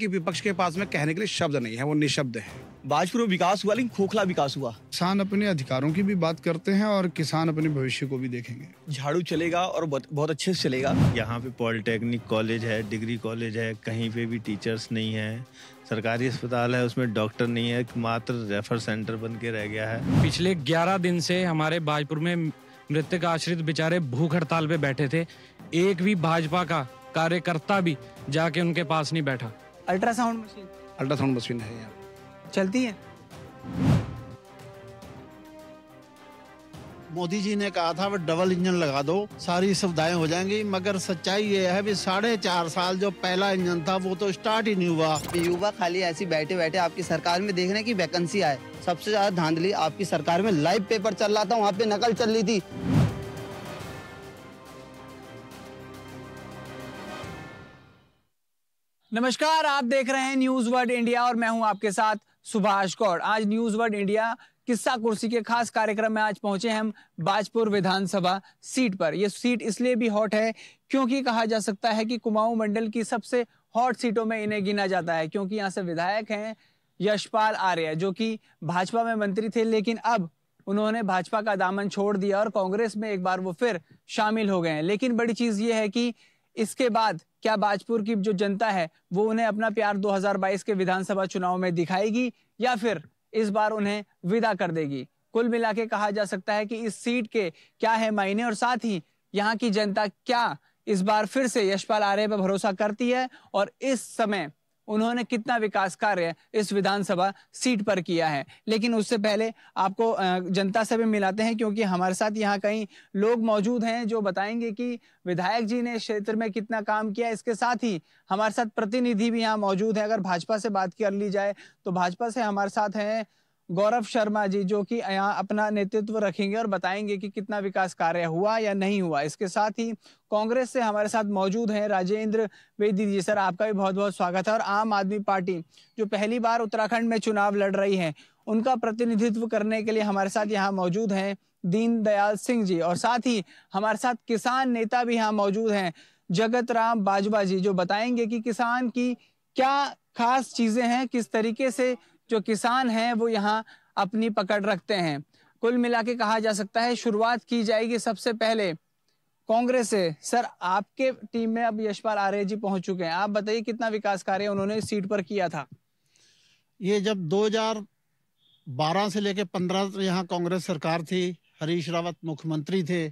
कि विपक्ष के पास में कहने के लिए शब्द नहीं है वो निशब्द है बाजपुर विकास हुआ लेकिन खोखला विकास हुआ किसान अपने अधिकारों की भी बात करते हैं और किसान अपने भविष्य को भी देखेंगे झाड़ू चलेगा और बहुत अच्छे से चलेगा यहाँ पे पॉलिटेक्निक कॉलेज है डिग्री कॉलेज है कहीं पे भी टीचर्स नहीं है सरकारी अस्पताल है उसमें डॉक्टर नहीं है मात्र रेफर सेंटर बन के रह गया है पिछले ग्यारह दिन से हमारे बाजपुर में मृतक आश्रित बेचारे भूख हड़ताल पे बैठे थे एक भी भाजपा का कार्यकर्ता भी जाके उनके पास नहीं बैठा अल्ट्रासाउंड मशीन अल्ट्रासाउंड मशीन है यार चलती है मोदी जी ने कहा था डबल इंजन लगा दो सारी सुविधाएं हो जाएंगी मगर सच्चाई ये है भी साढ़े चार साल जो पहला इंजन था वो तो स्टार्ट ही नहीं हुआ युवा खाली ऐसी बैठे बैठे आपकी सरकार में देखने की वैकेंसी आए सबसे ज्यादा धांधली आपकी सरकार में लाइव पेपर चल रहा था वहाँ पे नकल चल रही थी नमस्कार आप देख रहे हैं न्यूज वर्ल्ड इंडिया और मैं हूं आपके साथ सुभाष कौर आज न्यूज वर्ल्ड इंडिया किस्सा कुर्सी के खास कार्यक्रम में आज पहुंचे हम बाजपुर विधानसभा सीट पर यह सीट इसलिए भी हॉट है क्योंकि कहा जा सकता है कि कुमाऊं मंडल की सबसे हॉट सीटों में इन्हें गिना जाता है क्योंकि यहाँ से विधायक हैं यशपाल आर्य जो कि भाजपा में मंत्री थे लेकिन अब उन्होंने भाजपा का दामन छोड़ दिया और कांग्रेस में एक बार वो फिर शामिल हो गए हैं लेकिन बड़ी चीज ये है कि इसके बाद क्या बाजपुर की जो जनता है वो उन्हें अपना प्यार 2022 के विधानसभा चुनाव में दिखाएगी या फिर इस बार उन्हें विदा कर देगी कुल मिला के कहा जा सकता है कि इस सीट के क्या है मायने और साथ ही यहाँ की जनता क्या इस बार फिर से यशपाल आर्य पर भरोसा करती है और इस समय उन्होंने कितना विकास कार्य इस विधानसभा सीट पर किया है लेकिन उससे पहले आपको जनता से भी मिलाते हैं क्योंकि हमारे साथ यहाँ कई लोग मौजूद हैं जो बताएंगे कि विधायक जी ने क्षेत्र में कितना काम किया इसके साथ ही हमारे साथ प्रतिनिधि भी यहाँ मौजूद है अगर भाजपा से बात कर ली जाए तो भाजपा से हमारे साथ हैं गौरव शर्मा जी जो कि यहाँ अपना नेतृत्व रखेंगे और बताएंगे कि कितना विकास कार्य हुआ या नहीं हुआ इसके साथ ही कांग्रेस से हमारे साथ मौजूद हैं राजेंद्र वेदी जी सर आपका भी बहुत बहुत स्वागत है और आम आदमी पार्टी जो पहली बार उत्तराखंड में चुनाव लड़ रही है उनका प्रतिनिधित्व करने के लिए हमारे साथ यहाँ मौजूद हैं दयाल सिंह जी और साथ ही हमारे साथ किसान नेता भी यहाँ मौजूद हैं जगत राम बाजवा जी जो बताएंगे कि किसान की क्या खास चीजें हैं किस तरीके से जो किसान हैं वो यहाँ अपनी पकड़ रखते हैं कुल मिला के कहा जा सकता है शुरुआत की जाएगी सबसे पहले कांग्रेस से सर आपके टीम में अब यशपाल आर्य जी पहुंच चुके हैं आप बताइए कितना विकास कार्य उन्होंने सीट पर किया था ये जब 2012 से लेकर 15 यहाँ कांग्रेस सरकार थी हरीश रावत मुख्यमंत्री थे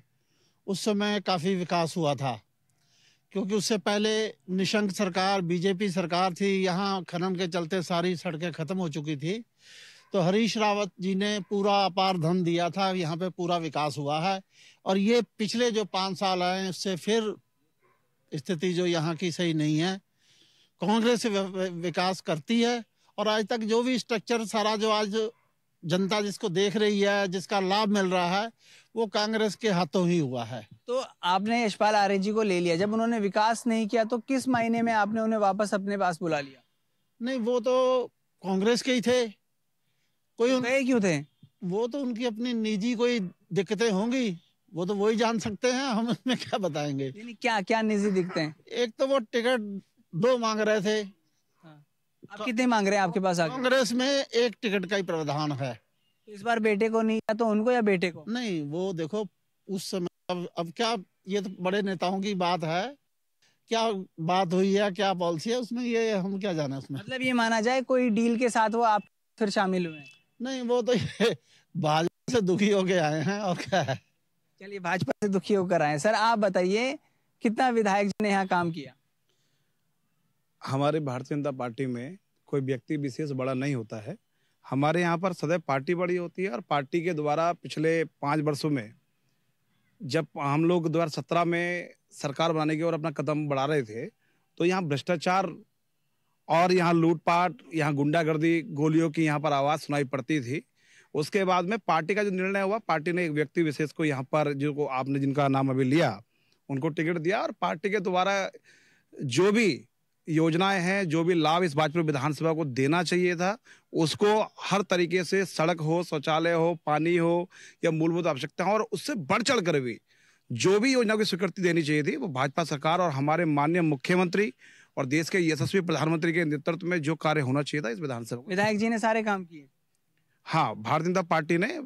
उस समय काफ़ी विकास हुआ था क्योंकि उससे पहले निशंक सरकार बीजेपी सरकार थी यहाँ खनन के चलते सारी सड़कें खत्म हो चुकी थी तो हरीश रावत जी ने पूरा अपार धन दिया था यहाँ पे पूरा विकास हुआ है और ये पिछले जो पाँच साल आए उससे फिर स्थिति जो यहाँ की सही नहीं है कांग्रेस विकास करती है और आज तक जो भी स्ट्रक्चर सारा जो आज जनता जिसको देख रही है जिसका लाभ मिल रहा है वो कांग्रेस के हाथों ही हुआ है तो आपने यशपाल आर्य जी को ले लिया जब उन्होंने विकास नहीं किया तो किस महीने में आपने उन्हें वापस अपने पास बुला लिया नहीं वो तो कांग्रेस के ही थे कोई उन... क्यों थे वो तो उनकी अपनी निजी कोई दिक्कतें होंगी वो तो वही जान सकते हैं हम उसमें क्या बताएंगे क्या क्या निजी दिखते हैं एक तो वो टिकट दो मांग रहे थे हाँ। आप कितने मांग रहे हैं आपके पास कांग्रेस में एक टिकट का ही प्रावधान है इस बार बेटे को नहीं या तो उनको या बेटे को नहीं वो देखो उस समय अब अब क्या ये तो बड़े नेताओं की बात है क्या बात हुई है क्या पॉलिसी है उसमें ये हम क्या जाना उसमें मतलब ये माना जाए कोई डील के साथ वो आप फिर शामिल हुए नहीं वो तो ये भाजपा से दुखी होके आए हैं और क्या है चलिए भाजपा से दुखी होकर आए सर आप बताइए कितना विधायक जी ने यहाँ काम किया हमारे भारतीय जनता पार्टी में कोई व्यक्ति विशेष बड़ा नहीं होता है हमारे यहाँ पर सदैव पार्टी बड़ी होती है और पार्टी के द्वारा पिछले पाँच वर्षों में जब हम लोग दो हज़ार में सरकार बनाने की ओर अपना कदम बढ़ा रहे थे तो यहाँ भ्रष्टाचार और यहाँ लूटपाट यहाँ गुंडागर्दी गोलियों की यहाँ पर आवाज़ सुनाई पड़ती थी उसके बाद में पार्टी का जो निर्णय हुआ पार्टी ने एक व्यक्ति विशेष को यहाँ पर जिनको आपने जिनका नाम अभी लिया उनको टिकट दिया और पार्टी के द्वारा जो भी योजनाएं हैं जो भी लाभ इस भाजपा विधानसभा को देना चाहिए था उसको हर तरीके से सड़क हो शौचालय हो पानी हो या मूलभूत आवश्यकता हो और उससे बढ़ चढ़ कर भी जो भी योजना की स्वीकृति देनी चाहिए थी वो भाजपा सरकार और हमारे माननीय मुख्यमंत्री और देश के यशस्वी प्रधानमंत्री के नेतृत्व में जो कार्य होना चाहिए था इस विधानसभा विधायक जी ने सारे काम किए हाँ भारतीय जनता पार्टी ने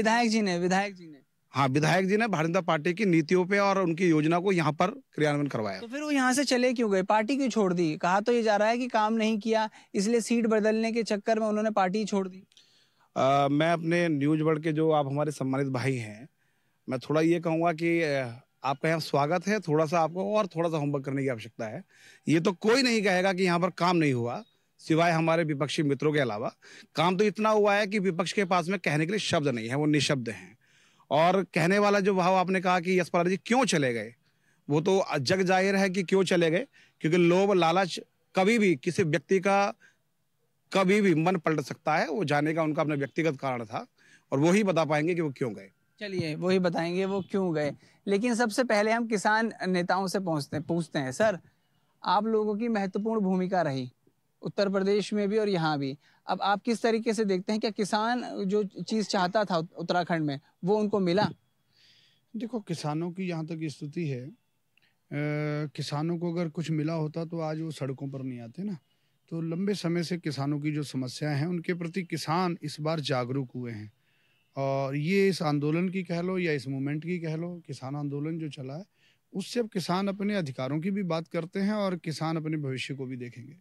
विधायक जी ने विधायक जी ने हाँ विधायक जी ने भारतीय जनता पार्टी की नीतियों पे और उनकी योजना को यहाँ पर क्रियान्वयन करवाया तो फिर वो यहाँ से चले क्यों गए पार्टी क्यों छोड़ दी कहा तो ये जा रहा है कि काम नहीं किया इसलिए सीट बदलने के चक्कर में उन्होंने पार्टी छोड़ दी आ, मैं अपने न्यूज वर्ड के जो आप हमारे सम्मानित भाई हैं मैं थोड़ा ये कहूँगा कि आपका यहाँ स्वागत है थोड़ा सा आपको और थोड़ा सा होमवर्क करने की आवश्यकता है ये तो कोई नहीं कहेगा कि यहाँ पर काम नहीं हुआ सिवाय हमारे विपक्षी मित्रों के अलावा काम तो इतना हुआ है कि विपक्ष के पास में कहने के लिए शब्द नहीं है वो निशब्द हैं और कहने वाला जो भाव आपने कहा कि यशपाल जी क्यों चले गए वो तो जग जाहिर है कि क्यों चले गए क्योंकि लोभ लालच कभी भी किसी व्यक्ति का कभी भी मन पलट सकता है वो जाने का उनका अपना व्यक्तिगत कारण था और वो ही बता पाएंगे कि वो क्यों गए चलिए वही बताएंगे वो क्यों गए लेकिन सबसे पहले हम किसान नेताओं से पहुंचते पूछते हैं सर आप लोगों की महत्वपूर्ण भूमिका रही उत्तर प्रदेश में भी और यहाँ भी अब आप किस तरीके से देखते हैं कि किसान जो चीज़ चाहता था उत्तराखंड में वो उनको मिला देखो किसानों की यहाँ तक स्थिति है आ, किसानों को अगर कुछ मिला होता तो आज वो सड़कों पर नहीं आते ना तो लंबे समय से किसानों की जो समस्याएं हैं उनके प्रति किसान इस बार जागरूक हुए हैं और ये इस आंदोलन की कह लो या इस मूवमेंट की कह लो किसान आंदोलन जो चला है उससे अब किसान अपने अधिकारों की भी बात करते हैं और किसान अपने भविष्य को भी देखेंगे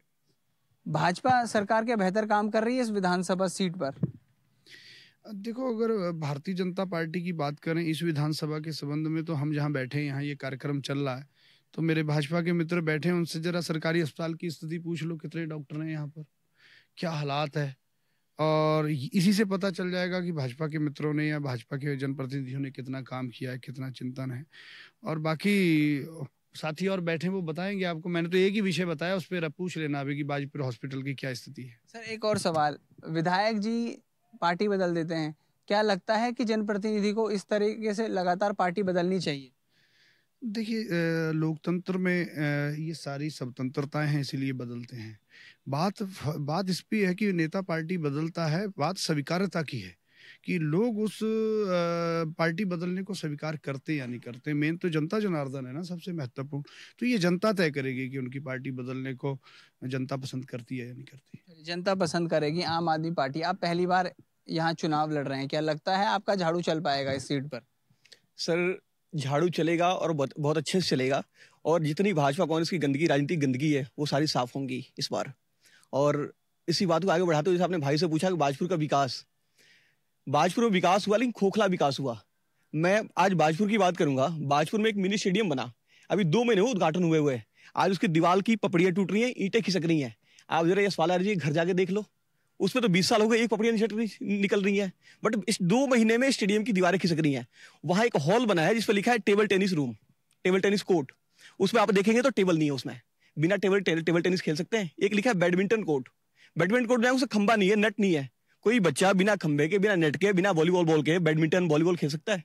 भाजपा सरकार के बेहतर काम कर रही है इस विधानसभा सीट पर देखो अगर भारतीय जनता पार्टी की बात करें इस विधानसभा के संबंध में तो हम जहाँ बैठे हैं यहाँ ये कार्यक्रम चल रहा है तो मेरे भाजपा के मित्र बैठे हैं उनसे जरा सरकारी अस्पताल की स्थिति पूछ लो कितने डॉक्टर हैं यहाँ पर क्या हालात है और इसी से पता चल जाएगा कि भाजपा के मित्रों ने या भाजपा के जनप्रतिनिधियों ने कितना काम किया है कितना चिंतन है और बाकी साथी और बैठे वो बताएंगे आपको मैंने तो एक ही विषय बताया उस पर पूछ लेना अभी की बाजपुर हॉस्पिटल की क्या स्थिति है सर एक और सवाल विधायक जी पार्टी बदल देते हैं क्या लगता है कि जनप्रतिनिधि को इस तरीके से लगातार पार्टी बदलनी चाहिए देखिए लोकतंत्र में ये सारी स्वतंत्रताएं हैं इसीलिए बदलते हैं बात बात इस पर है कि नेता पार्टी बदलता है बात स्वीकार्यता की है कि लोग उस पार्टी बदलने को स्वीकार करते या नहीं करते मेन तो जनता जनार्दन है ना सबसे महत्वपूर्ण तो ये जनता तय करेगी कि उनकी पार्टी बदलने को जनता पसंद करती है या नहीं करती जनता पसंद करेगी आम आदमी पार्टी आप पहली बार यहाँ चुनाव लड़ रहे हैं क्या लगता है आपका झाड़ू चल पाएगा इस सीट पर सर झाड़ू चलेगा और बहुत अच्छे से चलेगा और जितनी भाजपा कांग्रेस की गंदगी राजनीतिक गंदगी है वो सारी साफ होंगी इस बार और इसी बात को आगे बढ़ाते हुए आपने भाई से पूछा कि भाजपुर का विकास बाजपुर में विकास हुआ लेकिन खोखला विकास हुआ मैं आज बाजपुर की बात करूंगा बाजपुर में एक मिनी स्टेडियम बना अभी दो महीने हुए उद्घाटन हुए हुए आज उसकी दीवार की पपड़ियाँ टूट रही हैं ईंटें खिसक रही हैं आप जरा यशवाला जी घर जाके देख लो उसमें तो बीस साल हो गए एक पपड़ियाँ निकल रही हैं बट इस दो महीने में स्टेडियम की दीवारें खिसक रही हैं वहाँ एक हॉल बना है जिस पर लिखा है table tennis room table tennis court उसमें आप देखेंगे तो टेबल नहीं है उसमें बिना टेबल टेबल टेनिस खेल सकते हैं एक लिखा है बैडमिंटन कोर्ट बैडमिंटन कोर्ट में उसे खंबा नहीं है नेट नहीं है कोई बच्चा बिना खंभे के बिना नेट के बिना वॉलीबॉल बॉल के बैडमिंटन वॉलीबॉल खेल सकता है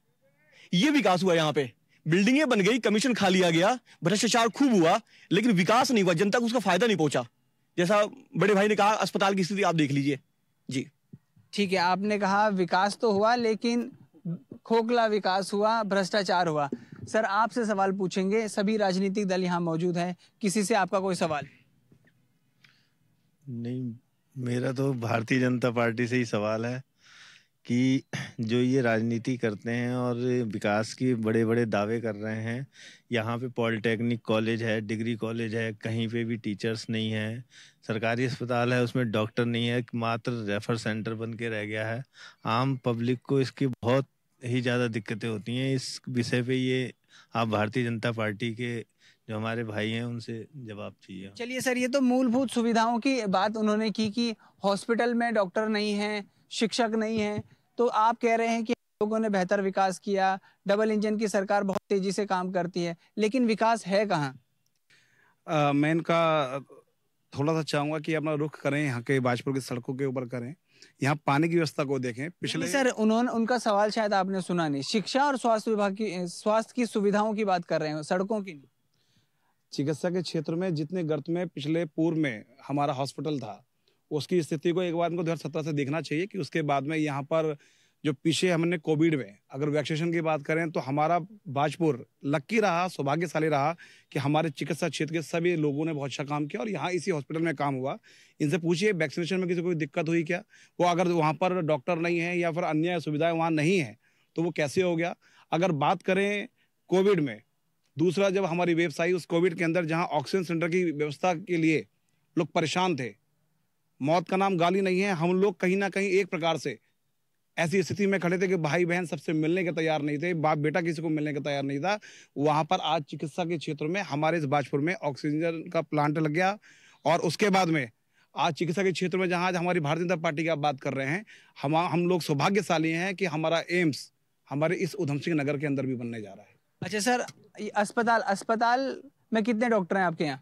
ये विकास हुआ यहाँ पे बिल्डिंगे बन गई कमीशन खा लिया गया भ्रष्टाचार खूब हुआ लेकिन विकास नहीं हुआ जनता को उसका फायदा नहीं पहुंचा जैसा बड़े भाई ने कहा अस्पताल की स्थिति आप देख लीजिए जी ठीक है आपने कहा विकास तो हुआ लेकिन खोखला विकास हुआ भ्रष्टाचार हुआ सर आपसे सवाल पूछेंगे सभी राजनीतिक दल यहाँ मौजूद हैं किसी से आपका कोई सवाल नहीं मेरा तो भारतीय जनता पार्टी से ही सवाल है कि जो ये राजनीति करते हैं और विकास की बड़े बड़े दावे कर रहे हैं यहाँ पे पॉलिटेक्निक कॉलेज है डिग्री कॉलेज है कहीं पे भी टीचर्स नहीं है सरकारी अस्पताल है उसमें डॉक्टर नहीं है मात्र रेफर सेंटर बन के रह गया है आम पब्लिक को इसकी बहुत ही ज़्यादा दिक्कतें होती हैं इस विषय पे ये आप भारतीय जनता पार्टी के जो हमारे भाई हैं उनसे जवाब चाहिए चलिए सर ये तो मूलभूत सुविधाओं की बात उन्होंने की कि हॉस्पिटल में डॉक्टर नहीं है शिक्षक नहीं है तो आप कह रहे हैं कि लोगों ने बेहतर विकास किया डबल इंजन की सरकार बहुत तेजी से काम करती है लेकिन विकास है कहाँ मैं इनका थोड़ा सा चाहूंगा कि अपना रुख करें यहाँ के बाजपुर की सड़कों के ऊपर करें यहाँ पानी की व्यवस्था को देखें पिछले सर उन्होंने उनका सवाल शायद आपने सुना नहीं शिक्षा और स्वास्थ्य विभाग की स्वास्थ्य की सुविधाओं की बात कर रहे हो सड़कों की नहीं चिकित्सा के क्षेत्र में जितने गर्त में पिछले पूर्व में हमारा हॉस्पिटल था उसकी स्थिति को एक बार इनको दो से देखना चाहिए कि उसके बाद में यहाँ पर जो पीछे हमने कोविड में अगर वैक्सीनेशन की बात करें तो हमारा भाजपुर लक्की रहा सौभाग्यशाली रहा कि हमारे चिकित्सा क्षेत्र के सभी लोगों ने बहुत अच्छा काम किया और यहाँ इसी हॉस्पिटल में काम हुआ इनसे पूछिए वैक्सीनेशन में किसी को दिक्कत हुई क्या वो अगर वहाँ पर डॉक्टर नहीं है या फिर अन्य सुविधाएँ वहाँ नहीं हैं तो वो कैसे हो गया अगर बात करें कोविड में दूसरा जब हमारी वेब्स उस कोविड के अंदर जहाँ ऑक्सीजन सेंटर की व्यवस्था के लिए लोग परेशान थे मौत का नाम गाली नहीं है हम लोग कहीं ना कहीं एक प्रकार से ऐसी स्थिति में खड़े थे कि भाई बहन सबसे मिलने के तैयार नहीं थे बाप बेटा किसी को मिलने का तैयार नहीं था वहाँ पर आज चिकित्सा के क्षेत्र में हमारे इस बाजपुर में ऑक्सीजन का प्लांट लग गया और उसके बाद में आज चिकित्सा के क्षेत्र में जहाँ आज हमारी भारतीय जनता पार्टी की आप बात कर रहे हैं हम हम लोग सौभाग्यशाली हैं कि हमारा एम्स हमारे इस उधम सिंह नगर के अंदर भी बनने जा रहा है अच्छा सर अस्पताल अस्पताल में कितने डॉक्टर हैं आपके यहाँ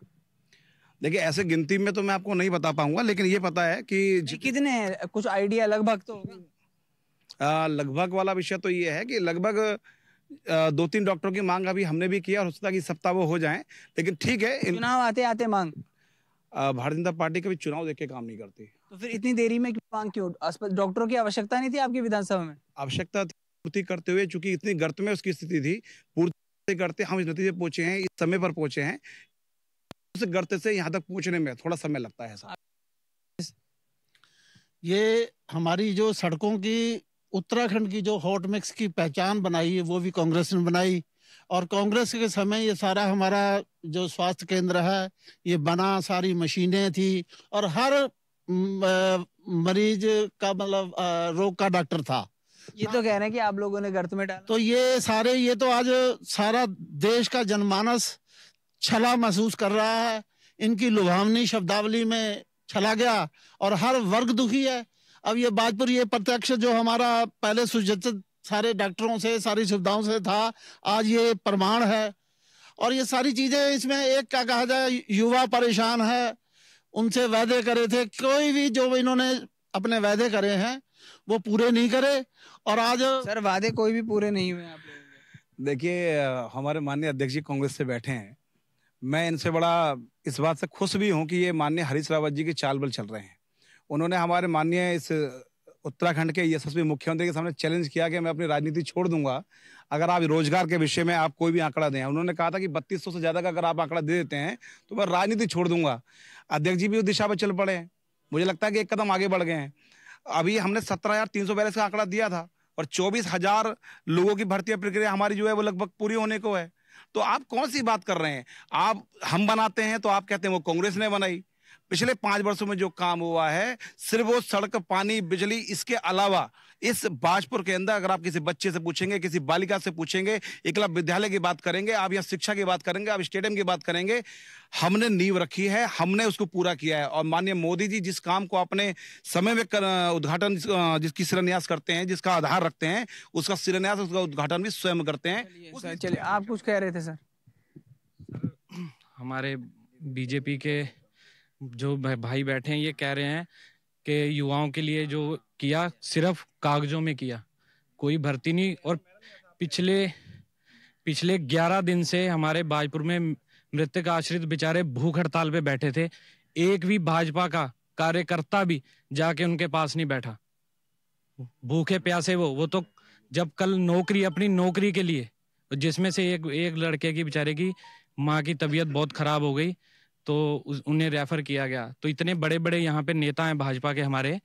देखिए ऐसे गिनती में तो मैं आपको नहीं बता पाऊंगा लेकिन ये पता है कि कितने हैं कुछ आइडिया लगभग तो लगभग वाला विषय तो ये है कि लगभग दो तीन डॉक्टरों की मांग अभी हमने भी किया और हो सकता है कि सप्ताह वो हो जाए लेकिन ठीक है इन... चुनाव आते आते मांग भारतीय जनता पार्टी कभी चुनाव देख के काम नहीं करती तो फिर इतनी देरी में मांग क्यों डॉक्टरों की आवश्यकता नहीं थी आपकी विधानसभा में आवश्यकता पूर्ति करते हुए चूंकि इतनी गर्त में उसकी स्थिति थी पूर्ति करते हम इस नतीजे पहुंचे हैं इस समय पर पहुंचे हैं उस गर्त से यहाँ तक पहुंचने में थोड़ा समय लगता है ये हमारी जो सड़कों की उत्तराखंड की जो हॉट मिक्स की पहचान बनाई है वो भी कांग्रेस ने बनाई और कांग्रेस के समय ये सारा हमारा जो स्वास्थ्य केंद्र है ये बना सारी मशीनें थी और हर मरीज का मतलब रोग का डॉक्टर था ये तो कह रहे हैं कि आप लोगों ने गर्त में डाला तो ये सारे ये तो आज सारा देश का जनमानस छला महसूस कर रहा है इनकी लुभावनी शब्दावली में छला गया और हर वर्ग दुखी है अब ये बाजपुर ये प्रत्यक्ष जो हमारा पहले सुजचित सारे डॉक्टरों से सारी सुविधाओं से था आज ये प्रमाण है और ये सारी चीज़ें इसमें एक क्या कहा जाए युवा परेशान है उनसे वादे करे थे कोई भी जो इन्होंने अपने वादे करे हैं वो पूरे नहीं करे और आज सर वादे कोई भी पूरे नहीं हुए आप देखिए हमारे माननीय अध्यक्ष जी कांग्रेस से बैठे हैं मैं इनसे बड़ा इस बात से खुश भी हूँ कि ये माननीय हरीश रावत जी के चाल बल चल रहे हैं उन्होंने हमारे माननीय इस उत्तराखंड के यशस्वी मुख्यमंत्री के सामने चैलेंज किया कि मैं अपनी राजनीति छोड़ दूंगा अगर आप रोजगार के विषय में आप कोई भी आंकड़ा दें उन्होंने कहा था कि बत्तीस से ज़्यादा का अगर आप आंकड़ा दे देते हैं तो मैं राजनीति छोड़ दूंगा अध्यक्ष जी भी उस दिशा पर चल पड़े हैं मुझे लगता है कि एक कदम आगे बढ़ गए हैं अभी हमने सत्रह हजार तीन सौ बयालीस का आंकड़ा दिया था और चौबीस हजार लोगों की भर्ती प्रक्रिया हमारी जो है वो लगभग पूरी होने को है तो आप कौन सी बात कर रहे हैं आप हम बनाते हैं तो आप कहते हैं वो कांग्रेस ने बनाई पिछले पांच वर्षों में जो काम हुआ है सिर्फ वो सड़क पानी बिजली इसके अलावा इस बाजपुर के अंदर अगर आप किसी बच्चे से पूछेंगे किसी बालिका से पूछेंगे एकला विद्यालय की बात करेंगे आप यहाँ शिक्षा की बात करेंगे आप स्टेडियम की बात करेंगे हमने नींव रखी है हमने उसको पूरा किया है और माननीय मोदी जी जिस काम को अपने समय में उद्घाटन जिसकी शिलान्यास करते हैं जिसका आधार रखते हैं उसका शिलान्यास उसका उद्घाटन भी स्वयं करते हैं चलिए आप कुछ कह रहे थे सर हमारे बीजेपी के जो भाई बैठे हैं ये कह रहे हैं कि युवाओं के लिए जो किया सिर्फ कागजों में किया कोई भर्ती नहीं और पिछले पिछले 11 दिन से हमारे भाजपुर में मृतक आश्रित बेचारे भूख हड़ताल पे बैठे थे एक भी भाजपा का कार्यकर्ता भी जाके उनके पास नहीं बैठा भूखे प्यासे वो वो तो जब कल नौकरी अपनी नौकरी के लिए जिसमें से एक एक लड़के की बेचारे की माँ की तबीयत बहुत खराब हो गई तो उन्हें रेफर किया गया तो इतने बड़े बड़े यहाँ पे नेता हैं भाजपा के हमारे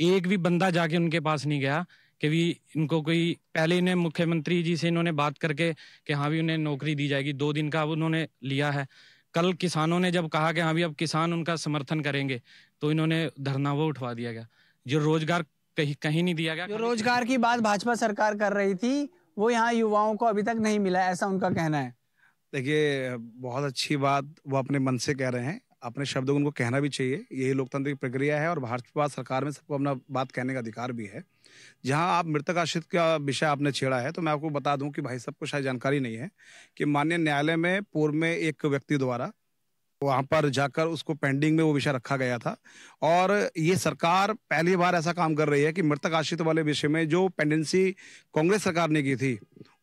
एक भी बंदा जाके उनके पास नहीं गया कि भी इनको कोई पहले इन्हें मुख्यमंत्री जी से इन्होंने बात करके कि हाँ भी उन्हें नौकरी दी जाएगी दो दिन का अब उन्होंने लिया है कल किसानों ने जब कहा कि हाँ भी अब किसान उनका समर्थन करेंगे तो इन्होंने धरना वो उठवा दिया गया जो रोजगार कहीं कहीं नहीं दिया गया जो रोजगार की बात भाजपा सरकार कर रही थी वो यहाँ युवाओं को अभी तक नहीं मिला ऐसा उनका कहना है देखिए बहुत अच्छी बात वो अपने मन से कह रहे हैं अपने शब्दों को उनको कहना भी चाहिए यही लोकतांत्रिक प्रक्रिया है और भाजपा सरकार में सबको अपना बात कहने का अधिकार भी है जहां आप मृतक आश्रित का विषय आपने छेड़ा है तो मैं आपको बता दूं कि भाई सबको शायद जानकारी नहीं है कि माननीय न्यायालय में पूर्व में एक व्यक्ति द्वारा वहाँ पर जाकर उसको पेंडिंग में वो विषय रखा गया था और ये सरकार पहली बार ऐसा काम कर रही है कि मृतक आश्रित वाले विषय में जो पेंडेंसी कांग्रेस सरकार ने की थी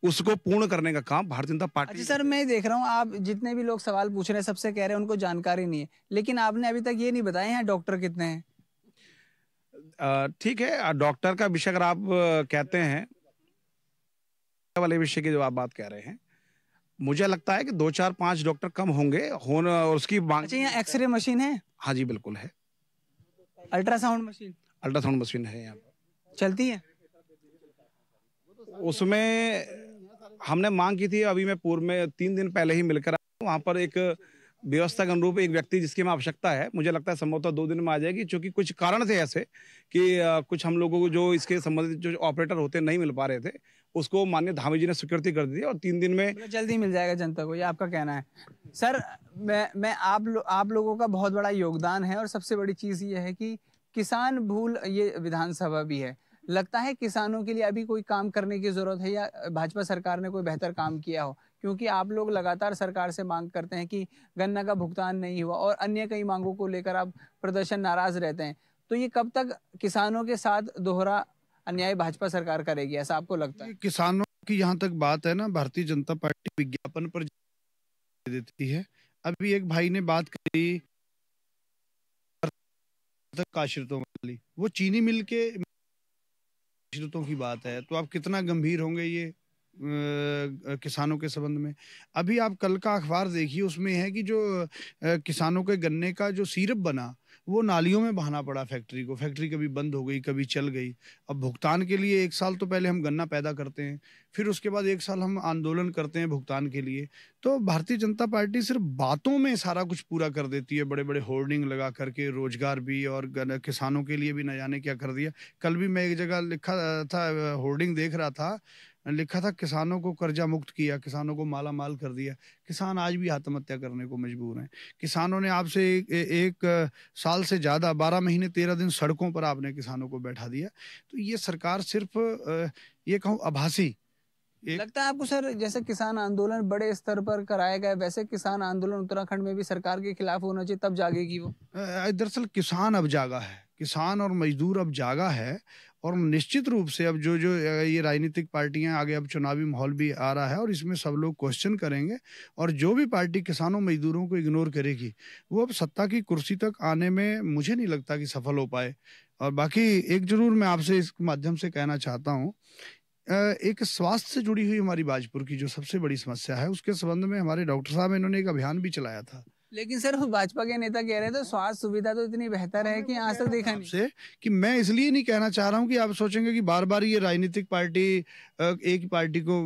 उसको पूर्ण करने का काम भारतीय जनता पार्टी अच्छा सर मैं देख रहा हूँ आप जितने भी लोग सवाल पूछ रहे हैं सबसे कह रहे हैं उनको जानकारी नहीं है लेकिन आपने अभी तक ये नहीं बताया यहाँ डॉक्टर कितने हैं ठीक है डॉक्टर का विषय अगर आप कहते हैं वाले विषय की जो आप बात कह रहे हैं मुझे लगता है कि दो चार पांच डॉक्टर कम होंगे और उसकी मांग अच्छा यहाँ एक्सरे मशीन है हाँ जी बिल्कुल है अल्ट्रासाउंड मशीन अल्ट्रासाउंड मशीन है यहाँ चलती है उसमें हमने मांग की थी अभी मैं पूर्व में तीन दिन पहले ही मिलकर वहाँ पर एक व्यवस्था के अनुरूप एक व्यक्ति जिसकी में आवश्यकता है मुझे लगता है संभवतः दो दिन में आ जाएगी क्योंकि कुछ कारण थे ऐसे कि कुछ हम लोगों को जो इसके संबंधित जो ऑपरेटर होते नहीं मिल पा रहे थे उसको माननीय धामी जी ने स्वीकृति कर दी और तीन दिन में मतलब जल्दी मिल जाएगा जनता को ये आपका कहना है सर मैं मैं आप लो, आप लोगों का बहुत बड़ा योगदान है और सबसे बड़ी चीज ये है कि किसान भूल ये विधानसभा भी है लगता है किसानों के लिए अभी कोई काम करने की जरूरत है या भाजपा सरकार ने कोई बेहतर काम किया हो क्योंकि आप लोग लगातार सरकार से मांग करते हैं कि गन्ना का भुगतान नहीं हुआ और अन्य कई मांगों को लेकर आप प्रदर्शन नाराज रहते हैं तो ये कब तक किसानों के साथ दोहरा अन्याय भाजपा सरकार करेगी ऐसा आपको लगता है किसानों की यहाँ तक बात है ना भारतीय जनता पार्टी विज्ञापन पर देती है अभी एक भाई ने बात करी काशिरतों वाली वो चीनी मिल के काशिरतों की बात है तो आप कितना गंभीर होंगे ये किसानों के संबंध में अभी आप कल का अखबार देखिए उसमें है कि जो किसानों के गन्ने का जो सीरप बना वो नालियों में बहाना पड़ा फैक्ट्री को फैक्ट्री कभी बंद हो गई कभी चल गई अब भुगतान के लिए एक साल तो पहले हम गन्ना पैदा करते हैं फिर उसके बाद एक साल हम आंदोलन करते हैं भुगतान के लिए तो भारतीय जनता पार्टी सिर्फ बातों में सारा कुछ पूरा कर देती है बड़े बड़े होर्डिंग लगा करके रोजगार भी और किसानों के लिए भी न जाने क्या कर दिया कल भी मैं एक जगह लिखा था होर्डिंग देख रहा था लिखा था किसानों को कर्जा मुक्त किया किसानों को माला माल कर दिया किसान आज भी आत्महत्या करने को मजबूर हैं किसानों ने आपसे एक, एक साल से ज़्यादा बारह महीने तेरह दिन सड़कों पर आपने किसानों को बैठा दिया तो ये सरकार सिर्फ ये कहूँ आभासी लगता है आपको सर जैसे किसान आंदोलन बड़े स्तर पर कराया गया वैसे किसान आंदोलन उत्तराखंड में भी सरकार के खिलाफ होना चाहिए तब जागेगी वो दरअसल किसान अब जागा है किसान और मजदूर अब जागा है और निश्चित रूप से अब जो जो ये राजनीतिक पार्टियां आगे अब चुनावी माहौल भी आ रहा है और इसमें सब लोग क्वेश्चन करेंगे और जो भी पार्टी किसानों मजदूरों को इग्नोर करेगी वो अब सत्ता की कुर्सी तक आने में मुझे नहीं लगता कि सफल हो पाए और बाकी एक जरूर मैं आपसे इस माध्यम से कहना चाहता हूँ एक स्वास्थ्य से जुड़ी हुई हमारी बाजपुर की जो सबसे बड़ी समस्या है उसके संबंध में हमारे डॉक्टर साहब इन्होंने एक अभियान भी चलाया था लेकिन सर भाजपा के नेता कह रहे थे तो स्वास्थ्य सुविधा तो इतनी बेहतर है कि हाँ, आज तक देखा नहीं कि मैं इसलिए नहीं कहना चाह रहा हूँ कि आप सोचेंगे कि बार बार ये राजनीतिक पार्टी एक पार्टी को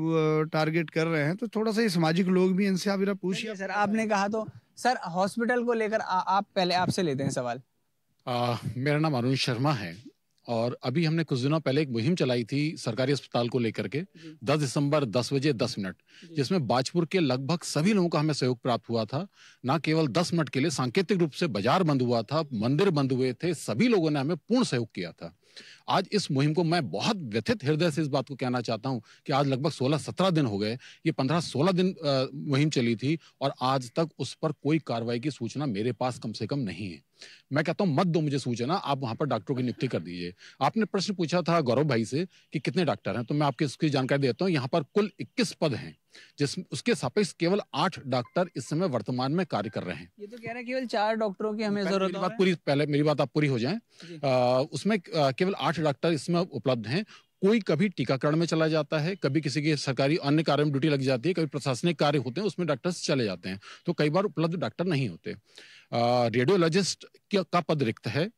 टारगेट कर रहे हैं तो थोड़ा सा ये सामाजिक लोग भी इनसे आप पूछिए सर आपने कहा तो सर हॉस्पिटल को लेकर आप पहले आपसे लेते हैं सवाल आ, मेरा नाम अरुण शर्मा है और अभी हमने कुछ दिनों पहले एक मुहिम चलाई थी सरकारी अस्पताल को लेकर के 10 दिसंबर 10 बजे 10 मिनट जिसमें बाजपुर के लगभग सभी लोगों का हमें सहयोग प्राप्त हुआ था ना केवल 10 मिनट के लिए सांकेतिक रूप से बाजार बंद हुआ था मंदिर बंद हुए थे सभी लोगों ने हमें पूर्ण सहयोग किया था आज इस मुहिम को मैं बहुत व्यथित हृदय से इस बात को कहना चाहता हूं कि आज लगभग 16-17 दिन हो गए ये 15-16 दिन मुहिम चली थी और आज तक उस पर कोई कार्रवाई की सूचना मेरे पास कम से कम नहीं है मैं कहता हूं मत दो मुझे सूचना आप वहां पर डॉक्टरों की नियुक्ति कर दीजिए आपने प्रश्न पूछा था गौरव भाई से कि कितने डॉक्टर हैं तो मैं आपके उसकी जानकारी देता हूँ यहाँ पर कुल इक्कीस पद हैं जिस उसके सापेक्ष केवल आठ डॉक्टर इस समय वर्तमान में कार्य कर रहे हैं ये तो कह रहे हैं केवल चार डॉक्टरों की हमें जरूरत है। बात पूरी पहले मेरी बात आप पूरी हो जाए उसमें केवल आठ डॉक्टर इसमें उपलब्ध हैं कोई कभी टीकाकरण में चला जाता है कभी किसी के सरकारी अन्य कार्य में ड्यूटी लग जाती है कभी प्रशासनिक कार्य होते हैं उसमें डॉक्टर्स चले जाते हैं तो कई बार उपलब्ध डॉक्टर नहीं होते रेडियोलॉजिस्ट का पद रिक्त है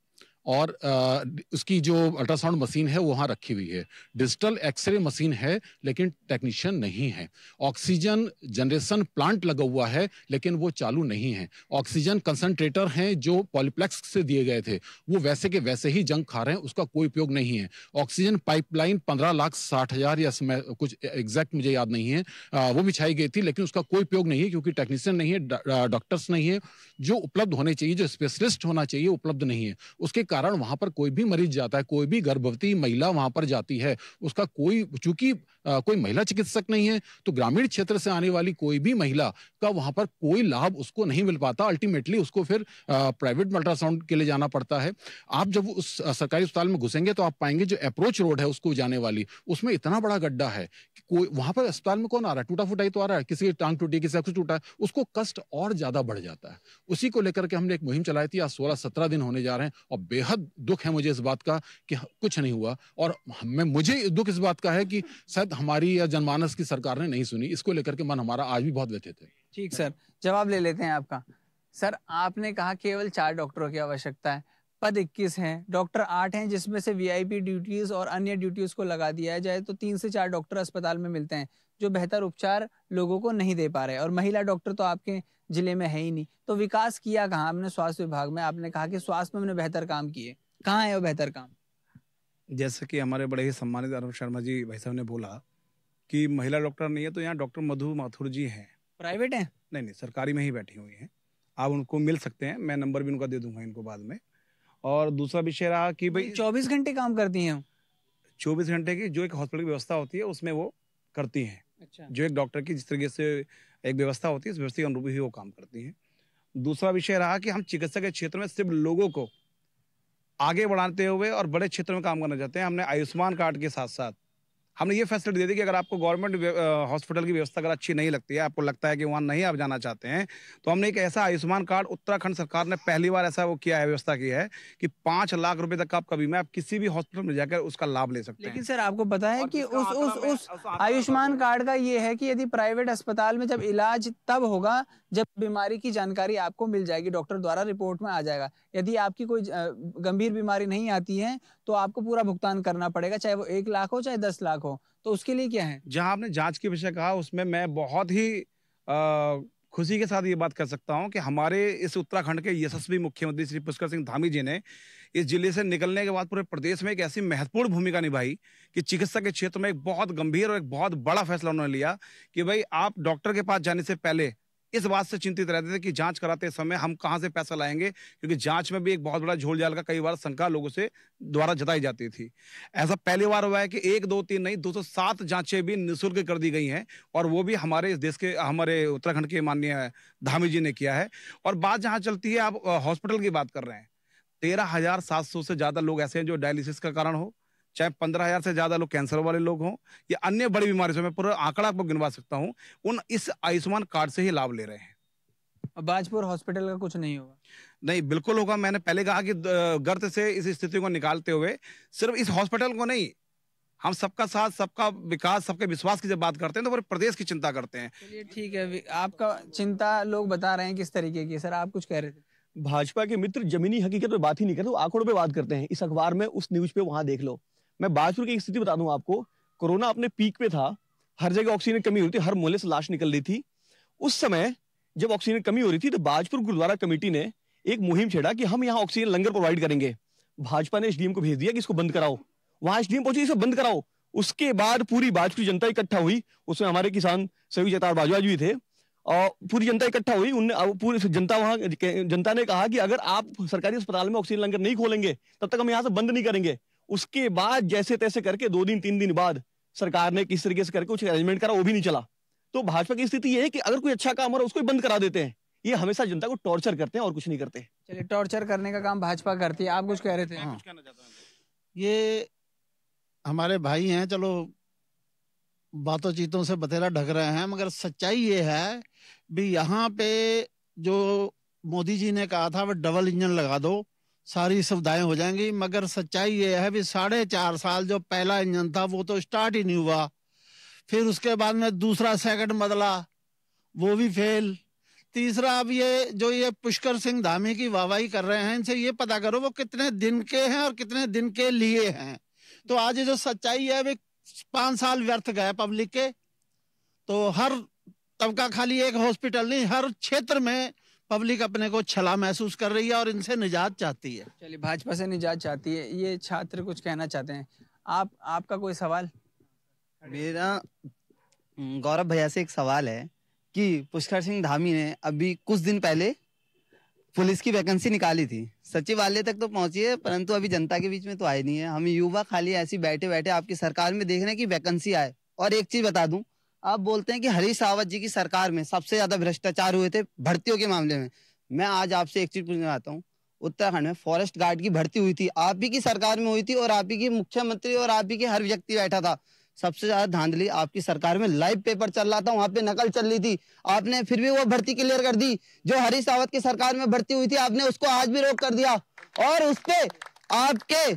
और आ, उसकी जो अल्ट्रासाउंड मशीन है वो वहाँ रखी हुई है डिजिटल एक्सरे मशीन है लेकिन टेक्नीशियन नहीं है ऑक्सीजन जनरेशन प्लांट लगा हुआ है लेकिन वो चालू नहीं है ऑक्सीजन कंसनट्रेटर हैं जो पॉलीप्लेक्स से दिए गए थे वो वैसे के वैसे ही जंग खा रहे हैं उसका कोई उपयोग नहीं है ऑक्सीजन पाइपलाइन पंद्रह लाख साठ हज़ार या कुछ एग्जैक्ट मुझे याद नहीं है आ, वो बिछाई गई थी लेकिन उसका कोई उपयोग नहीं है क्योंकि टेक्नीशियन नहीं है डॉक्टर्स नहीं है जो उपलब्ध होने चाहिए जो स्पेशलिस्ट होना चाहिए उपलब्ध नहीं है उसके कारण कारण वहां पर कोई भी मरीज जाता है कोई भी गर्भवती महिला वहां पर जाती है उसका कोई चूंकि कोई महिला चिकित्सक नहीं है तो ग्रामीण क्षेत्र से आने वाली कोई भी महिला का वहां पर कोई लाभ उसको नहीं मिल पाता अल्टीमेटली उसको फिर प्राइवेट अल्ट्रासाउंड के लिए जाना पड़ता है आप जब उस सरकारी अस्पताल में घुसेंगे तो आप पाएंगे जो अप्रोच रोड है उसको जाने वाली उसमें इतना बड़ा गड्ढा है कि कोई वहां पर अस्पताल में कौन आ रहा है टूटा फूटा ही तो आ रहा है किसी की टांग टूटी किसी का कुछ टूटा उसको कष्ट और ज्यादा बढ़ जाता है उसी को लेकर के हमने एक मुहिम चलाई थी आज सोलह सत्रह दिन होने जा रहे हैं और बेहद दुख है मुझे इस बात का कि कुछ नहीं हुआ और मैं मुझे दुख इस बात का है कि शायद हमारी या जनमानस की सरकार ने नहीं सुनी इसको लेकर के मन हमारा आज भी बहुत व्यथित है ठीक सर जवाब ले लेते हैं आपका सर आपने कहा केवल चार डॉक्टरों की आवश्यकता है पद 21 हैं डॉक्टर आठ हैं जिसमें से वीआईपी ड्यूटीज और अन्य ड्यूटीज को लगा दिया जाए तो तीन से चार डॉक्टर अस्पताल में मिलते हैं जो बेहतर उपचार लोगों को नहीं दे पा रहे और महिला डॉक्टर तो आपके जिले में है ही नहीं तो विकास किया कहाँ हमने स्वास्थ्य विभाग में आपने कहा कि स्वास्थ्य में हमने बेहतर काम किए कहाँ है वो बेहतर काम जैसे कि हमारे बड़े ही सम्मानित अरुण शर्मा जी भाई साहब ने बोला कि महिला डॉक्टर नहीं है तो यहाँ डॉक्टर मधु माथुर जी हैं प्राइवेट हैं नहीं नहीं सरकारी में ही बैठी हुई हैं आप उनको मिल सकते हैं मैं नंबर भी उनका दे दूंगा इनको बाद में और दूसरा विषय रहा कि तो भाई चौबीस घंटे काम करती हैं चौबीस घंटे की जो एक हॉस्पिटल की व्यवस्था होती है उसमें वो करती हैं अच्छा। जो एक डॉक्टर की जिस तरीके से एक व्यवस्था होती है उस व्यवस्था के अनुरूप ही वो काम करती हैं दूसरा विषय रहा कि हम चिकित्सा के क्षेत्र में सिर्फ लोगों को आगे बढ़ाते हुए और बड़े क्षेत्र में काम करना चाहते हैं हमने आयुष्मान कार्ड के साथ साथ हमने ये फैसिलिटी दे दी कि अगर आपको गवर्नमेंट हॉस्पिटल की व्यवस्था अगर अच्छी नहीं लगती है आपको लगता है कि वहाँ नहीं आप जाना चाहते हैं तो हमने एक ऐसा आयुष्मान कार्ड उत्तराखंड सरकार ने पहली बार ऐसा वो किया है व्यवस्था की है कि पाँच लाख रुपए तक का आपका बीमा आप किसी भी हॉस्पिटल में जाकर उसका लाभ ले सकते हैं लेकिन सर आपको पता है कि उस उस उस आयुष्मान कार्ड का ये है कि यदि प्राइवेट अस्पताल में जब इलाज तब होगा जब बीमारी की जानकारी आपको मिल जाएगी डॉक्टर द्वारा रिपोर्ट में आ जाएगा यदि आपकी कोई गंभीर बीमारी नहीं आती है तो आपको पूरा भुगतान करना पड़ेगा चाहे वो एक लाख हो चाहे दस लाख हो तो उसके लिए क्या है जहाँ आपने जाँच के विषय कहा उसमें मैं बहुत ही खुशी के साथ ये बात कर सकता हूँ कि हमारे इस उत्तराखंड के यशस्वी मुख्यमंत्री श्री पुष्कर सिंह धामी जी ने इस जिले से निकलने के बाद पूरे प्रदेश में एक ऐसी महत्वपूर्ण भूमिका निभाई कि चिकित्सा के क्षेत्र में एक बहुत गंभीर और एक बहुत बड़ा फैसला उन्होंने लिया कि भाई आप डॉक्टर के पास जाने से पहले इस बात से चिंतित रहते थे कि जांच कराते समय हम कहां से पैसा लाएंगे क्योंकि जांच में भी एक बहुत बड़ा झोल जाल का कई बार शंका लोगों से द्वारा जताई जाती थी ऐसा पहली बार हुआ है कि एक दो तीन नहीं दो सौ सात जाँचें भी निःशुल्क कर दी गई हैं और वो भी हमारे इस देश के हमारे उत्तराखंड के माननीय धामी जी ने किया है और बात जहाँ चलती है आप हॉस्पिटल की बात कर रहे हैं तेरह हजार सात सौ से ज्यादा लोग ऐसे हैं जो डायलिसिस का कारण हो चाहे पंद्रह हजार से ज्यादा लोग कैंसर वाले लोग हों या अन्य बड़ी बीमारी से मैं पूरा आंकड़ा आपको गिनवा सकता हूँ उन इस आयुष्मान कार्ड से ही लाभ ले रहे हैं बाजपुर हॉस्पिटल का कुछ नहीं होगा नहीं बिल्कुल होगा मैंने पहले कहा कि गर्त से इस स्थिति को निकालते हुए सिर्फ इस हॉस्पिटल को नहीं हम सबका साथ सबका विकास सबके विश्वास की जब बात करते हैं तो पूरे प्रदेश की चिंता करते हैं चलिए ठीक है आपका चिंता लोग बता रहे हैं किस तरीके की सर आप कुछ कह रहे थे भाजपा के मित्र जमीनी हकीकत पे बात ही नहीं करते आंकड़ों पे बात करते हैं इस अखबार में उस न्यूज पे वहां देख लो मैं बाजपुर की स्थिति बता दूं आपको कोरोना अपने पीक पे था हर जगह ऑक्सीजन कमी हो रही थी हर मोहल्ले से लाश निकल रही थी उस समय जब ऑक्सीजन कमी हो रही थी तो बाजपुर गुरुद्वारा कमेटी ने एक मुहिम छेड़ा कि हम यहाँ ऑक्सीजन लंगर प्रोवाइड करेंगे भाजपा ने एसडीएम को भेज दिया कि इसको बंद कराओ वहां एसडीएम पहुंचे इसे बंद कराओ उसके बाद पूरी बाजपुर जनता इकट्ठा हुई उसमें हमारे किसान सभी जयतार बाजवाज भी थे और पूरी जनता इकट्ठा हुई उनने पूरी जनता वहां जनता ने कहा कि अगर आप सरकारी अस्पताल में ऑक्सीजन लंगर नहीं खोलेंगे तब तक हम यहाँ से बंद नहीं करेंगे उसके बाद जैसे तैसे करके दो दिन तीन दिन बाद सरकार ने किस तरीके से करके कुछ अरेंजमेंट करा वो भी नहीं चला तो भाजपा की स्थिति ये है कि अगर कोई अच्छा काम हो रहा है उसको बंद करा देते हैं ये हमेशा जनता को टॉर्चर करते हैं और कुछ नहीं करते चलिए टॉर्चर करने का काम भाजपा करती है आप कुछ कह रहे थे हाँ। ये हमारे भाई हैं चलो बातों चीतों से बतेरा ढक रहे हैं मगर सच्चाई ये है भी यहाँ पे जो मोदी जी ने कहा था वह डबल इंजन लगा दो सारी सुविधाएं हो जाएंगी मगर सच्चाई ये है भी साढ़े चार साल जो पहला इंजन था वो तो स्टार्ट ही नहीं हुआ फिर उसके बाद में दूसरा सेकंड बदला वो भी फेल तीसरा अब ये जो ये पुष्कर सिंह धामी की वाहवाही कर रहे हैं इनसे ये पता करो वो कितने दिन के हैं और कितने दिन के लिए हैं तो आज जो सच्चाई है वे पाँच साल व्यर्थ गए पब्लिक के तो हर तबका खाली एक हॉस्पिटल नहीं हर क्षेत्र में पब्लिक अपने को छला महसूस कर रही है और इनसे निजात चाहती है चलिए भाजपा से निजात चाहती है ये छात्र कुछ कहना चाहते हैं आप आपका कोई सवाल मेरा गौरव भैया से एक सवाल है कि पुष्कर सिंह धामी ने अभी कुछ दिन पहले पुलिस की वैकेंसी निकाली थी सचिवालय तक तो पहुंची है परंतु अभी जनता के बीच में तो आई नहीं है हम युवा खाली ऐसी बैठे बैठे आपकी सरकार में देख रहे हैं कि वैकेंसी आए और एक चीज बता दूं आप बोलते हैं कि हरीश रावत जी की सरकार में सबसे ज्यादा भ्रष्टाचार हुए थे भर्तियों के मामले में मैं आज आपसे एक चीज पूछना चाहता हूँ उत्तराखंड में फॉरेस्ट गार्ड की भर्ती हुई थी आप ही की सरकार में हुई थी और आप ही की मुख्यमंत्री और आप ही के हर व्यक्ति बैठा था सबसे ज्यादा धांधली आपकी सरकार में लाइव पेपर चल रहा था वहां पे नकल चल रही थी आपने फिर भी वो भर्ती क्लियर कर दी जो हरीश रावत की सरकार में भर्ती हुई थी आपने उसको आज भी रोक कर दिया और उस पर आपके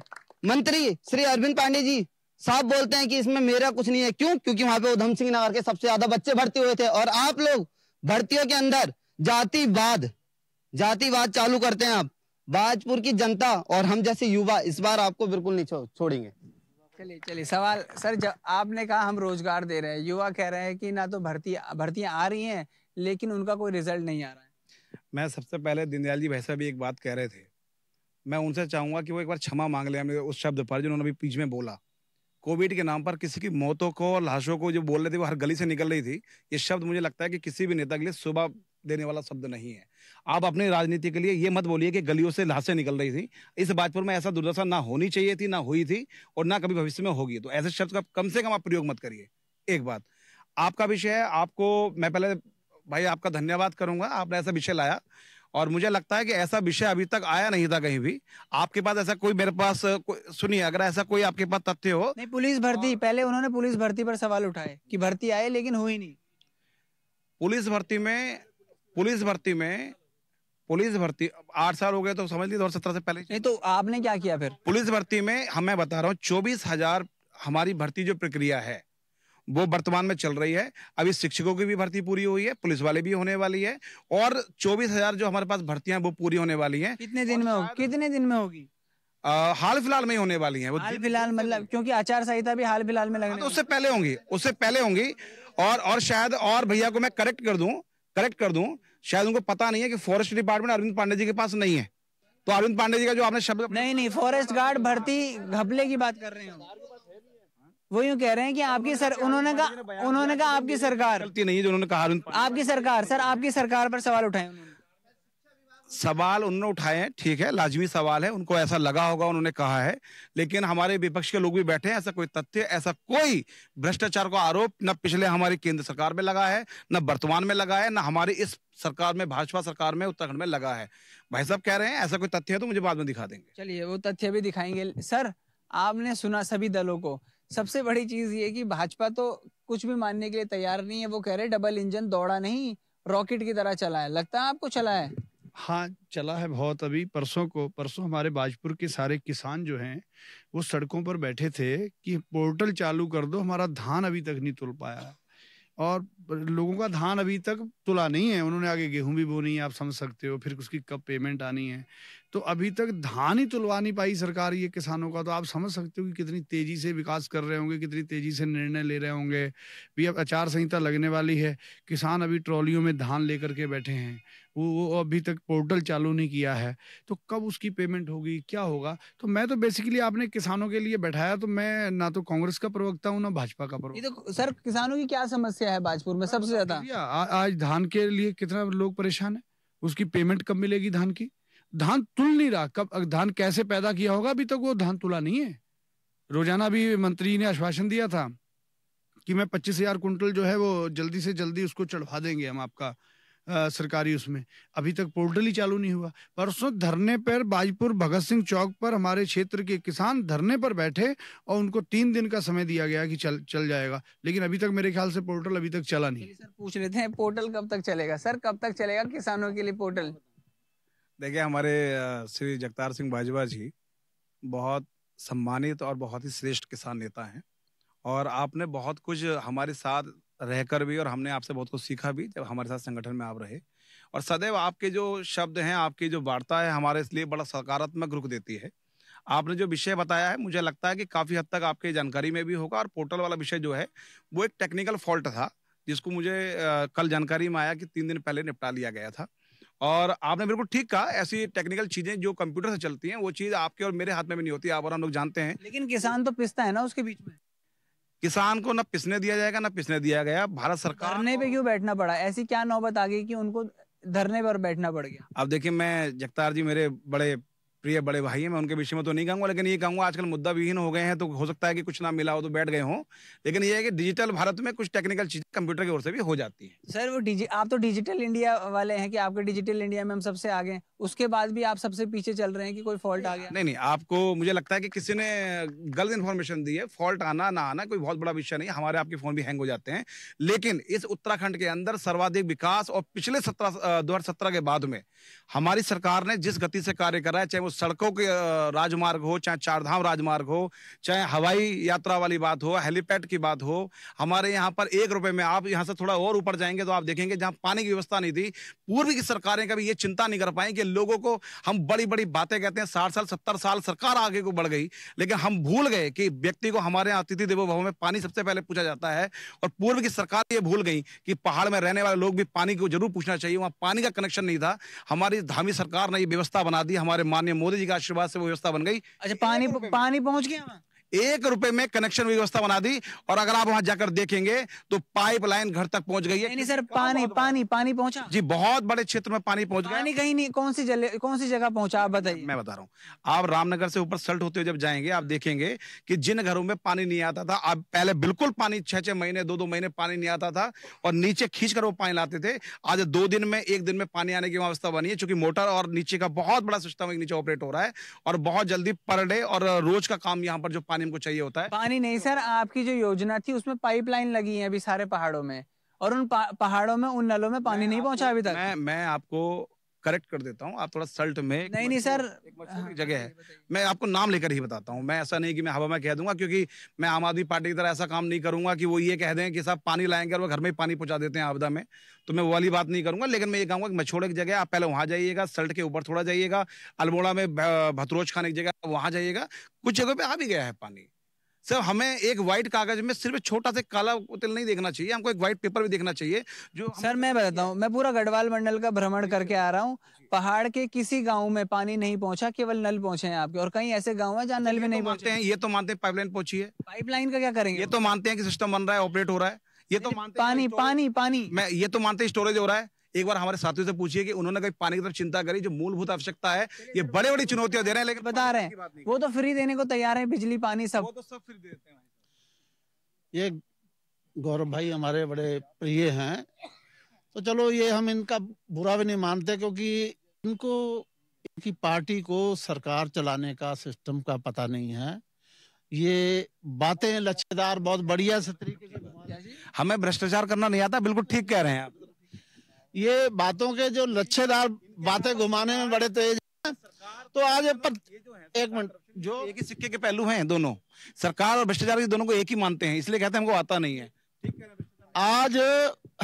मंत्री श्री अरविंद पांडे जी साहब बोलते हैं कि इसमें मेरा कुछ नहीं है क्यों क्योंकि वहां पे उधम सिंह नगर के सबसे ज्यादा बच्चे भर्ती हुए थे और आप लोग भर्तियों के अंदर जातिवाद जातिवाद चालू करते हैं आप बाजपुर की जनता और हम जैसे युवा इस बार आपको बिल्कुल नहीं छोड़ेंगे चलिए चलिए सवाल सर जब आपने कहा हम रोजगार दे रहे हैं युवा कह रहे हैं कि ना तो भर्ती भर्तियां आ रही हैं लेकिन उनका कोई रिजल्ट नहीं आ रहा है मैं सबसे पहले दीनदयाल जी भाई साहब एक बात कह रहे थे मैं उनसे चाहूंगा कि वो एक बार क्षमा मांग ले उस शब्द पर जिन्होंने अभी बीच में बोला कोविड के नाम पर किसी की मौतों को और लाशों को जो बोल रहे थे वो हर गली से निकल रही थी ये शब्द मुझे लगता है कि किसी भी नेता के लिए सुबह देने वाला शब्द नहीं है आप अपनी राजनीति के लिए ये मत बोलिए कि गलियों से लाशें निकल रही थी इस बात पर में ऐसा दुर्दशा ना होनी चाहिए थी ना हुई थी और ना कभी भविष्य में होगी तो ऐसे शब्द का कम से कम आप प्रयोग मत करिए एक बात आपका विषय है आपको मैं पहले भाई आपका धन्यवाद करूंगा आपने ऐसा विषय लाया और मुझे लगता है कि ऐसा विषय अभी तक आया नहीं था कहीं भी आपके पास ऐसा कोई मेरे पास सुनिए अगर ऐसा कोई आपके पास तथ्य हो नहीं पुलिस भर्ती और... पहले उन्होंने पुलिस भर्ती पर सवाल उठाए कि भर्ती आए लेकिन हुई नहीं पुलिस भर्ती में पुलिस भर्ती में पुलिस भर्ती आठ साल हो गए तो समझ लीजिए दो सत्रह से पहले नहीं तो आपने क्या किया फिर पुलिस भर्ती में हमें बता रहा हूँ चौबीस हजार हमारी भर्ती जो प्रक्रिया है वो वर्तमान में चल रही है अभी शिक्षकों की भी भर्ती पूरी हुई है पुलिस वाले भी होने वाली है और चौबीस हजार जो हमारे पास भर्तियां वो पूरी होने वाली है कितने दिन में होगी कितने दिन में होगी हाल फिलहाल में होने वाली है वो हाल फिलहाल मतलब क्योंकि आचार संहिता भी हाल फिलहाल में लगने हाँ, तो उससे पहले होंगी उससे पहले होंगी और और शायद और भैया को मैं करेक्ट कर दूं करेक्ट कर दूं शायद उनको पता नहीं है कि फॉरेस्ट डिपार्टमेंट अरविंद पांडे जी के पास नहीं है तो अरविंद पांडे जी का जो आपने शब्द नहीं नहीं फॉरेस्ट गार्ड भर्ती घपले की बात कर रहे हैं वो यूँ कह रहे हैं कि तो आपकी सर उन्होंने कहा उन्होंने कहा आपकी सरकार नहीं है जो उन्होंने कहा आपकी सरकार सर आपकी सरकार पर सवाल उठाए सवाल उन्होंने उठाए हैं ठीक है लाजमी सवाल है उनको ऐसा लगा होगा उन्होंने कहा है लेकिन हमारे विपक्ष के लोग भी बैठे हैं ऐसा कोई तथ्य ऐसा कोई भ्रष्टाचार का आरोप न पिछले हमारी केंद्र सरकार में लगा है न वर्तमान में लगा है न हमारी इस सरकार में भाजपा सरकार में उत्तराखंड में लगा है भाई साहब कह रहे हैं ऐसा कोई तथ्य है तो मुझे बाद में दिखा देंगे चलिए वो तथ्य भी दिखाएंगे सर आपने सुना सभी दलों को सबसे बड़ी चीज ये कि भाजपा तो कुछ भी मानने के लिए तैयार नहीं है वो कह रहे डबल इंजन दौड़ा नहीं रॉकेट की तरह चला है लगता है आपको चला है हाँ चला है बहुत अभी परसों को परसों हमारे बाजपुर के सारे किसान जो हैं वो सड़कों पर बैठे थे कि पोर्टल चालू कर दो हमारा धान अभी तक नहीं तुल पाया और लोगों का धान अभी तक तुला नहीं है उन्होंने आगे गेहूं भी बोनी है आप समझ सकते हो फिर उसकी कब पेमेंट आनी है तो अभी तक धान ही तुलवा नहीं पाई सरकार ये किसानों का तो आप समझ सकते हो कि कितनी तेजी से विकास कर रहे होंगे कितनी तेजी से निर्णय ले रहे होंगे भी अब आचार संहिता लगने वाली है किसान अभी ट्रॉलियों में धान लेकर के बैठे हैं वो अभी तक पोर्टल चालू नहीं किया है तो कब उसकी पेमेंट होगी क्या होगा तो मैं तो बेसिकली आपने किसानों के लिए बैठाया तो मैं ना तो कांग्रेस का प्रवक्ता हूँ ना भाजपा का तो प्रवक्ता तो सर किसानों की क्या समस्या है बाजपुर में सबसे ज्यादा आज धान के लिए कितना लोग परेशान है उसकी पेमेंट कब मिलेगी धान की धान तुल नहीं रहा कब धान कैसे पैदा किया होगा अभी तक वो धान तुला नहीं है रोजाना भी मंत्री ने आश्वासन दिया था कि मैं पच्चीस हजार कुंटल जो है वो जल्दी से जल्दी उसको चढ़वा देंगे हम आपका सरकारी उसमें अभी तक पोर्टल ही चालू नहीं हुआ परसों धरने पर बाजपुर भगत सिंह चौक पर हमारे क्षेत्र के किसान धरने पर बैठे और उनको तीन दिन का समय दिया गया कि चल चल जाएगा लेकिन अभी तक मेरे ख्याल से पोर्टल अभी तक चला नहीं सर पूछ रहे थे पोर्टल कब तक चलेगा सर कब तक चलेगा किसानों के लिए पोर्टल देखिए हमारे श्री जगतार सिंह बाजवा जी बहुत सम्मानित और बहुत ही श्रेष्ठ किसान नेता हैं और आपने बहुत कुछ हमारे साथ रहकर भी और हमने आपसे बहुत कुछ सीखा भी जब हमारे साथ संगठन में आप रहे और सदैव आपके जो शब्द हैं आपकी जो वार्ता है हमारे इसलिए बड़ा सकारात्मक रुख देती है आपने जो विषय बताया है मुझे लगता है कि काफ़ी हद तक आपके जानकारी में भी होगा और पोर्टल वाला विषय जो है वो एक टेक्निकल फॉल्ट था जिसको मुझे कल जानकारी में आया कि तीन दिन पहले निपटा लिया गया था और आपने बिल्कुल ठीक कहा ऐसी टेक्निकल चीजें जो कंप्यूटर से चलती हैं वो चीज आपके और मेरे हाथ में भी नहीं होती आप और हम लोग जानते हैं लेकिन किसान तो पिसता है ना उसके बीच में किसान को ना पिसने दिया जाएगा ना पिसने दिया गया भारत सरकार धरने पे क्यों बैठना पड़ा ऐसी क्या नौबत आ गई कि उनको धरने पर बैठना पड़ गया अब देखिए मैं जगतार जी मेरे बड़े प्रिय बड़े भाई हैं मैं उनके विषय में तो नहीं कहूँगा लेकिन ये कहूँगा आजकल मुद्दा विहीन हो गए हैं तो हो सकता है कि कुछ ना मिला हो तो बैठ गए हों लेकिन ये है कि डिजिटल भारत में कुछ टेक्निकल चीज़ें कंप्यूटर की ओर से भी हो जाती है सर वो डिजी आप तो डिजिटल इंडिया वाले हैं कि आपके डिजिटल इंडिया में हम सबसे आगे हैं उसके बाद भी आप सबसे पीछे चल रहे हैं कि कोई फॉल्ट आ गया नहीं नहीं आपको मुझे लगता है कि किसी ने गलत इन्फॉर्मेशन दी है फॉल्ट आना ना आना कोई बहुत बड़ा विषय नहीं हमारे आपके फ़ोन भी हैंग हो जाते हैं लेकिन इस उत्तराखंड के अंदर सर्वाधिक विकास और पिछले सत्रह दो के बाद में हमारी सरकार ने जिस गति से कार्य करा है चाहे वो सड़कों के राजमार्ग हो चाहे चारधाम राजमार्ग हो चाहे हवाई यात्रा वाली बात हो हेलीपैड की बात हो हमारे यहाँ पर एक रुपए में आप यहाँ से थोड़ा और ऊपर जाएंगे तो आप देखेंगे जहाँ पानी की व्यवस्था नहीं थी पूर्व की सरकारें कभी ये चिंता नहीं कर पाई कि लोगों को हम बड़ी बड़ी बातें कहते हैं साठ साल सत्तर साल सरकार आगे को बढ़ गई लेकिन हम भूल गए कि व्यक्ति को हमारे यहाँ अतिथि देवो भव में पानी सबसे पहले पूछा जाता है और पूर्व की सरकार ये भूल गई कि पहाड़ में रहने वाले लोग भी पानी को जरूर पूछना चाहिए वहाँ पानी का कनेक्शन नहीं था हमारी धामी सरकार ने ये व्यवस्था बना दी हमारे माननीय मोदी जी का आशीर्वाद से वो व्यवस्था बन गई अच्छा पानी तो पानी पहुंच गया एक रुपए में कनेक्शन व्यवस्था बना दी और अगर आप वहां जाकर देखेंगे तो पाइपलाइन घर तक पहुंच गई है नहीं सर पानी पानी पानी पहुंचा जी बहुत बड़े क्षेत्र में पानी पहुंच गया पानी कहीं नहीं कौन सी जले, कौन सी जगह पहुंचा आप बताइए मैं बता रहा हूँ आप रामनगर से ऊपर सल्ट होते हुए जब जाएंगे आप देखेंगे की जिन घरों में पानी नहीं आता था आप पहले बिल्कुल पानी छह छह महीने दो दो महीने पानी नहीं आता था और नीचे खींच वो पानी लाते थे आज दो दिन में एक दिन में पानी आने की व्यवस्था बनी है चूंकि मोटर और नीचे का बहुत बड़ा सिस्टम नीचे ऑपरेट हो रहा है और बहुत जल्दी पर डे और रोज का काम यहाँ पर जो पानी पानी हमको चाहिए होता है पानी नहीं सर आपकी जो योजना थी उसमें पाइपलाइन लगी है अभी सारे पहाड़ों में और उन पहाड़ों में उन नलों में पानी नहीं पहुंचा अभी तक मैं मैं आपको करेक्ट कर देता हूँ आप थोड़ा सल्ट में नहीं नहीं सर एक मशहूर हाँ, जगह हाँ, है मैं आपको नाम लेकर ही बताता हूँ मैं ऐसा नहीं कि मैं हवा में कह दूंगा क्योंकि मैं आम आदमी पार्टी की तरह ऐसा काम नहीं करूंगा कि वो ये कह दें कि साहब पानी लाएंगे और वो घर में ही पानी पहुंचा देते हैं आपदा में तो मैं वो वाली बात नहीं करूंगा लेकिन मैं ये कहूँगा कि मछोड़े की जगह आप पहले वहाँ जाइएगा सल्ट के ऊपर थोड़ा जाइएगा अल्मोड़ा में भतरोज खाने की जगह वहाँ जाइएगा कुछ जगह पर आ भी गया है पानी सर हमें एक व्हाइट कागज में सिर्फ छोटा सा काला तिल नहीं देखना चाहिए हमको एक व्हाइट पेपर भी देखना चाहिए जो सर मैं बताता हूँ मैं पूरा गढ़वाल मंडल का भ्रमण करके आ रहा हूँ पहाड़ के किसी गांव में पानी नहीं पहुंचा केवल नल पहुंचे हैं आपके और कहीं ऐसे गांव है जहाँ अच्छा, नल भी तो नहीं पहुंचते हैं ये तो मानते हैं पाइपलाइन पहुंची है पाइपलाइन का क्या करेंगे ये तो मानते हैं कि सिस्टम बन रहा है ऑपरेट हो रहा है ये तो मानते पानी पानी पानी मैं ये तो मानते स्टोरेज हो रहा है एक बार हमारे साथियों से पूछिए कि उन्होंने कभी पानी की तरफ चिंता करी जो मूलभूत आवश्यकता है ये बड़े बड़ी चुनौतियां दे रहे हैं लेकिन बता रहे हैं वो तो फ्री देने को तैयार है बिजली पानी सब वो तो सब फ्री देते हैं ये गौरव भाई हमारे बड़े प्रिय हैं तो चलो ये हम इनका बुरा भी नहीं मानते क्योंकि इनको इनकी पार्टी को सरकार चलाने का सिस्टम का पता नहीं है ये बातें लच्छेदार बहुत बढ़िया से तरीके की हमें भ्रष्टाचार करना नहीं आता बिल्कुल ठीक कह रहे हैं आप ये बातों के जो लच्छेदार बातें घुमाने में बड़े तेज हैं तो आज पत... एक मिनट जो एक ही सिक्के के पहलू हैं दोनों सरकार और भ्रष्टाचार के दोनों को एक ही मानते हैं इसलिए कहते हैं हमको आता नहीं है आज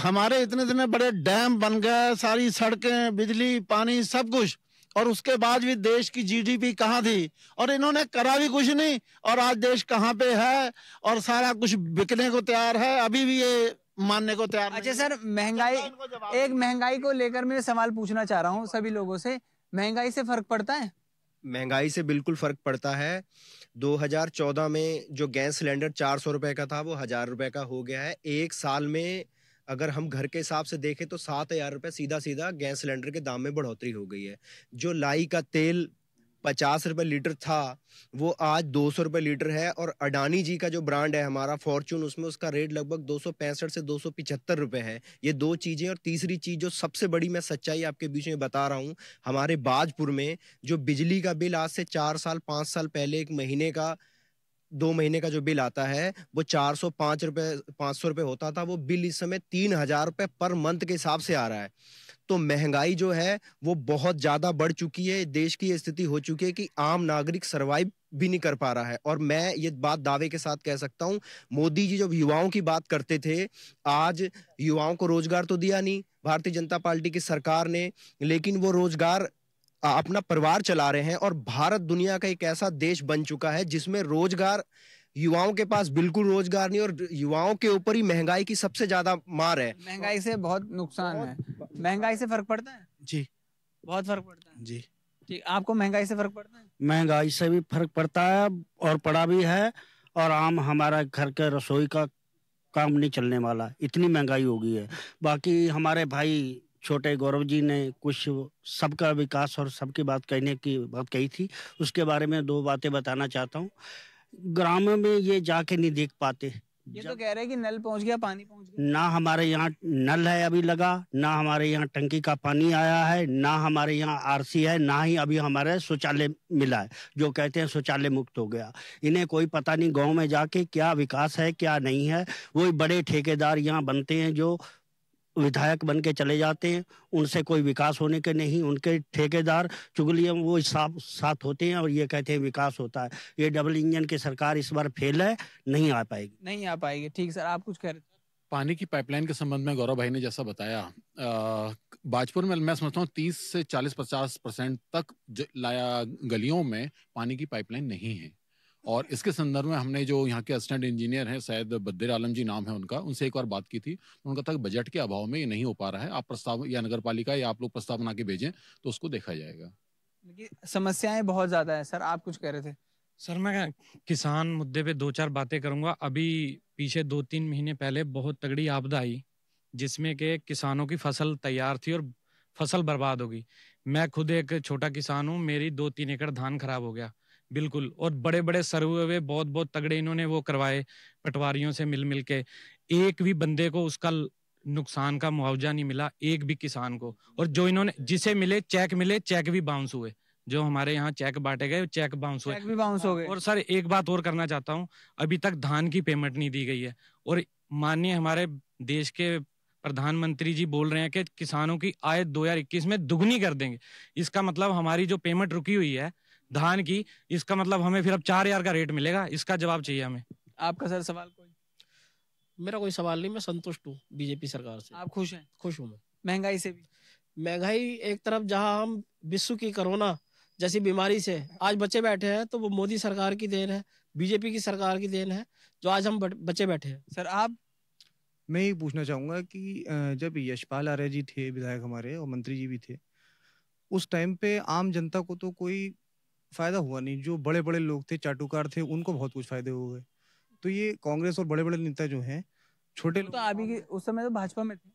हमारे इतने इतने बड़े डैम बन गए सारी सड़कें बिजली पानी सब कुछ और उसके बाद भी देश की जीडीपी कहाँ थी और इन्होंने करा भी कुछ नहीं और आज देश कहाँ पे है और सारा कुछ बिकने को तैयार है अभी भी ये मानने को तैयार अच्छा सर तो महंगाई एक महंगाई को लेकर मैं सवाल पूछना चाह रहा हूँ सभी लोगों से महंगाई से फर्क पड़ता है महंगाई से बिल्कुल फर्क पड़ता है 2014 में जो गैस सिलेंडर चार सौ रुपए का था वो हजार रुपए का हो गया है एक साल में अगर हम घर के हिसाब से देखें तो सात हज़ार रुपए सीधा सीधा गैस सिलेंडर के दाम में बढ़ोतरी हो गई है जो लाई का तेल पचास रुपए लीटर था वो आज दो सौ रुपये लीटर है और अडानी जी का जो ब्रांड है हमारा फॉर्चून उसमें उसका रेट लगभग दो सौ पैंसठ से दो सौ पिछहत्तर रुपए है ये दो चीज़ें और तीसरी चीज़ जो सबसे बड़ी मैं सच्चाई आपके बीच में बता रहा हूँ हमारे बाजपुर में जो बिजली का बिल आज से चार साल पांच साल पहले एक महीने का दो महीने का जो बिल आता है वो चार सौ पांच रुपए पांच सौ रुपए होता था वो बिल इस समय तीन हज़ार रुपए पर मंथ के हिसाब से आ रहा है तो महंगाई जो है वो बहुत ज़्यादा बढ़ चुकी है देश की स्थिति हो चुकी है कि आम नागरिक सरवाइव भी नहीं कर पा रहा है और मैं ये बात दावे के साथ कह सकता हूँ मोदी जी जब युवाओं की बात करते थे आज युवाओं को रोजगार तो दिया नहीं भारतीय जनता पार्टी की सरकार ने लेकिन वो रोजगार अपना परिवार चला रहे हैं और भारत दुनिया का एक ऐसा देश बन चुका है जिसमें रोजगार युवाओं के पास बिल्कुल रोजगार नहीं और युवाओं के ऊपर ही महंगाई की सबसे ज्यादा मार है महंगाई से बहुत नुकसान है महंगाई से फर्क पड़ता है जी बहुत फर्क पड़ता है जी जी आपको महंगाई से फर्क पड़ता है महंगाई से भी फर्क पड़ता है और पड़ा भी है और आम हमारा घर के रसोई का काम नहीं चलने वाला इतनी महंगाई हो गई है बाकी हमारे भाई छोटे गौरव जी ने कुछ सबका विकास और सबकी बात कहने की बात कही थी उसके बारे में दो बातें बताना चाहता हूँ ग्राम में ये जाके नहीं देख पाते ये तो कह रहे हैं कि नल पहुंच गया पानी पहुंच गया ना हमारे यहाँ नल है अभी लगा ना हमारे यहाँ टंकी का पानी आया है ना हमारे यहाँ आरसी है ना ही अभी हमारे शौचालय मिला है जो कहते हैं शौचालय मुक्त हो गया इन्हें कोई पता नहीं गांव में जाके क्या विकास है क्या नहीं है वही बड़े ठेकेदार यहाँ बनते हैं जो विधायक बन के चले जाते हैं उनसे कोई विकास होने के नहीं उनके ठेकेदार चुगलिया वो साथ साथ होते हैं और ये कहते हैं विकास होता है ये डबल इंजन की सरकार इस बार फेल है नहीं आ पाएगी नहीं आ पाएगी ठीक सर आप कुछ कह रहे पानी की पाइपलाइन के संबंध में गौरव भाई ने जैसा बताया बाजपुर में मैं समझता हूँ तीस से चालीस पचास परसेंट तक लाया गलियों में पानी की पाइपलाइन नहीं है और इसके संदर्भ में हमने जो यहाँ के असिस्टेंट इंजीनियर हैं शायद बद्र आलम जी नाम है उनका उनसे एक बार बात की थी उनका था बजट के अभाव में ये नहीं हो पा रहा है आप प्रस्ताव या नगर पालिका या आप लोग प्रस्ताव बना के भेजें तो उसको देखा जाएगा समस्याएं बहुत ज्यादा है सर आप कुछ कह रहे थे सर मैं किसान मुद्दे पे दो चार बातें करूंगा अभी पीछे दो तीन महीने पहले बहुत तगड़ी आपदा आई जिसमें के किसानों की फसल तैयार थी और फसल बर्बाद होगी मैं खुद एक छोटा किसान हूँ मेरी दो तीन एकड़ धान खराब हो गया बिल्कुल और बड़े बड़े सर्वे हुए बहुत बहुत तगड़े इन्होंने वो करवाए पटवारियों से मिल मिल के एक भी बंदे को उसका नुकसान का मुआवजा नहीं मिला एक भी किसान को और जो इन्होंने जिसे मिले चेक मिले चेक भी बाउंस हुए जो हमारे यहाँ चेक बांटे गए चेक बाउंस हुए भी बाउंस हो गए और सर एक बात और करना चाहता हूँ अभी तक धान की पेमेंट नहीं दी गई है और माननीय हमारे देश के प्रधानमंत्री जी बोल रहे हैं कि किसानों की आय 2021 में दुगनी कर देंगे इसका मतलब हमारी जो पेमेंट रुकी हुई है धान की इसका मतलब हमें फिर अब चार हजार का रेट मिलेगा इसका जवाब चाहिए हमें आपका सर सवाल कोई मेरा कोई सवाल नहीं मैं संतुष्ट हूँ बीजेपी सरकार से आप खुश हैं खुश हूँ मैं महंगाई से भी महंगाई एक तरफ जहाँ हम विश्व की कोरोना जैसी बीमारी से आज बच्चे बैठे हैं तो वो मोदी सरकार की देन है बीजेपी की सरकार की देन है जो आज हम बच्चे बैठे हैं सर आप मैं ये पूछना चाहूंगा कि जब यशपाल आर्य जी थे विधायक हमारे और मंत्री जी भी थे उस टाइम पे आम जनता को तो कोई फायदा हुआ नहीं जो बड़े बड़े लोग थे चाटुकार थे उनको बहुत कुछ फायदे हुए तो ये कांग्रेस और बड़े बड़े नेता जो है छोटे तो अभी उस समय तो भाजपा में थे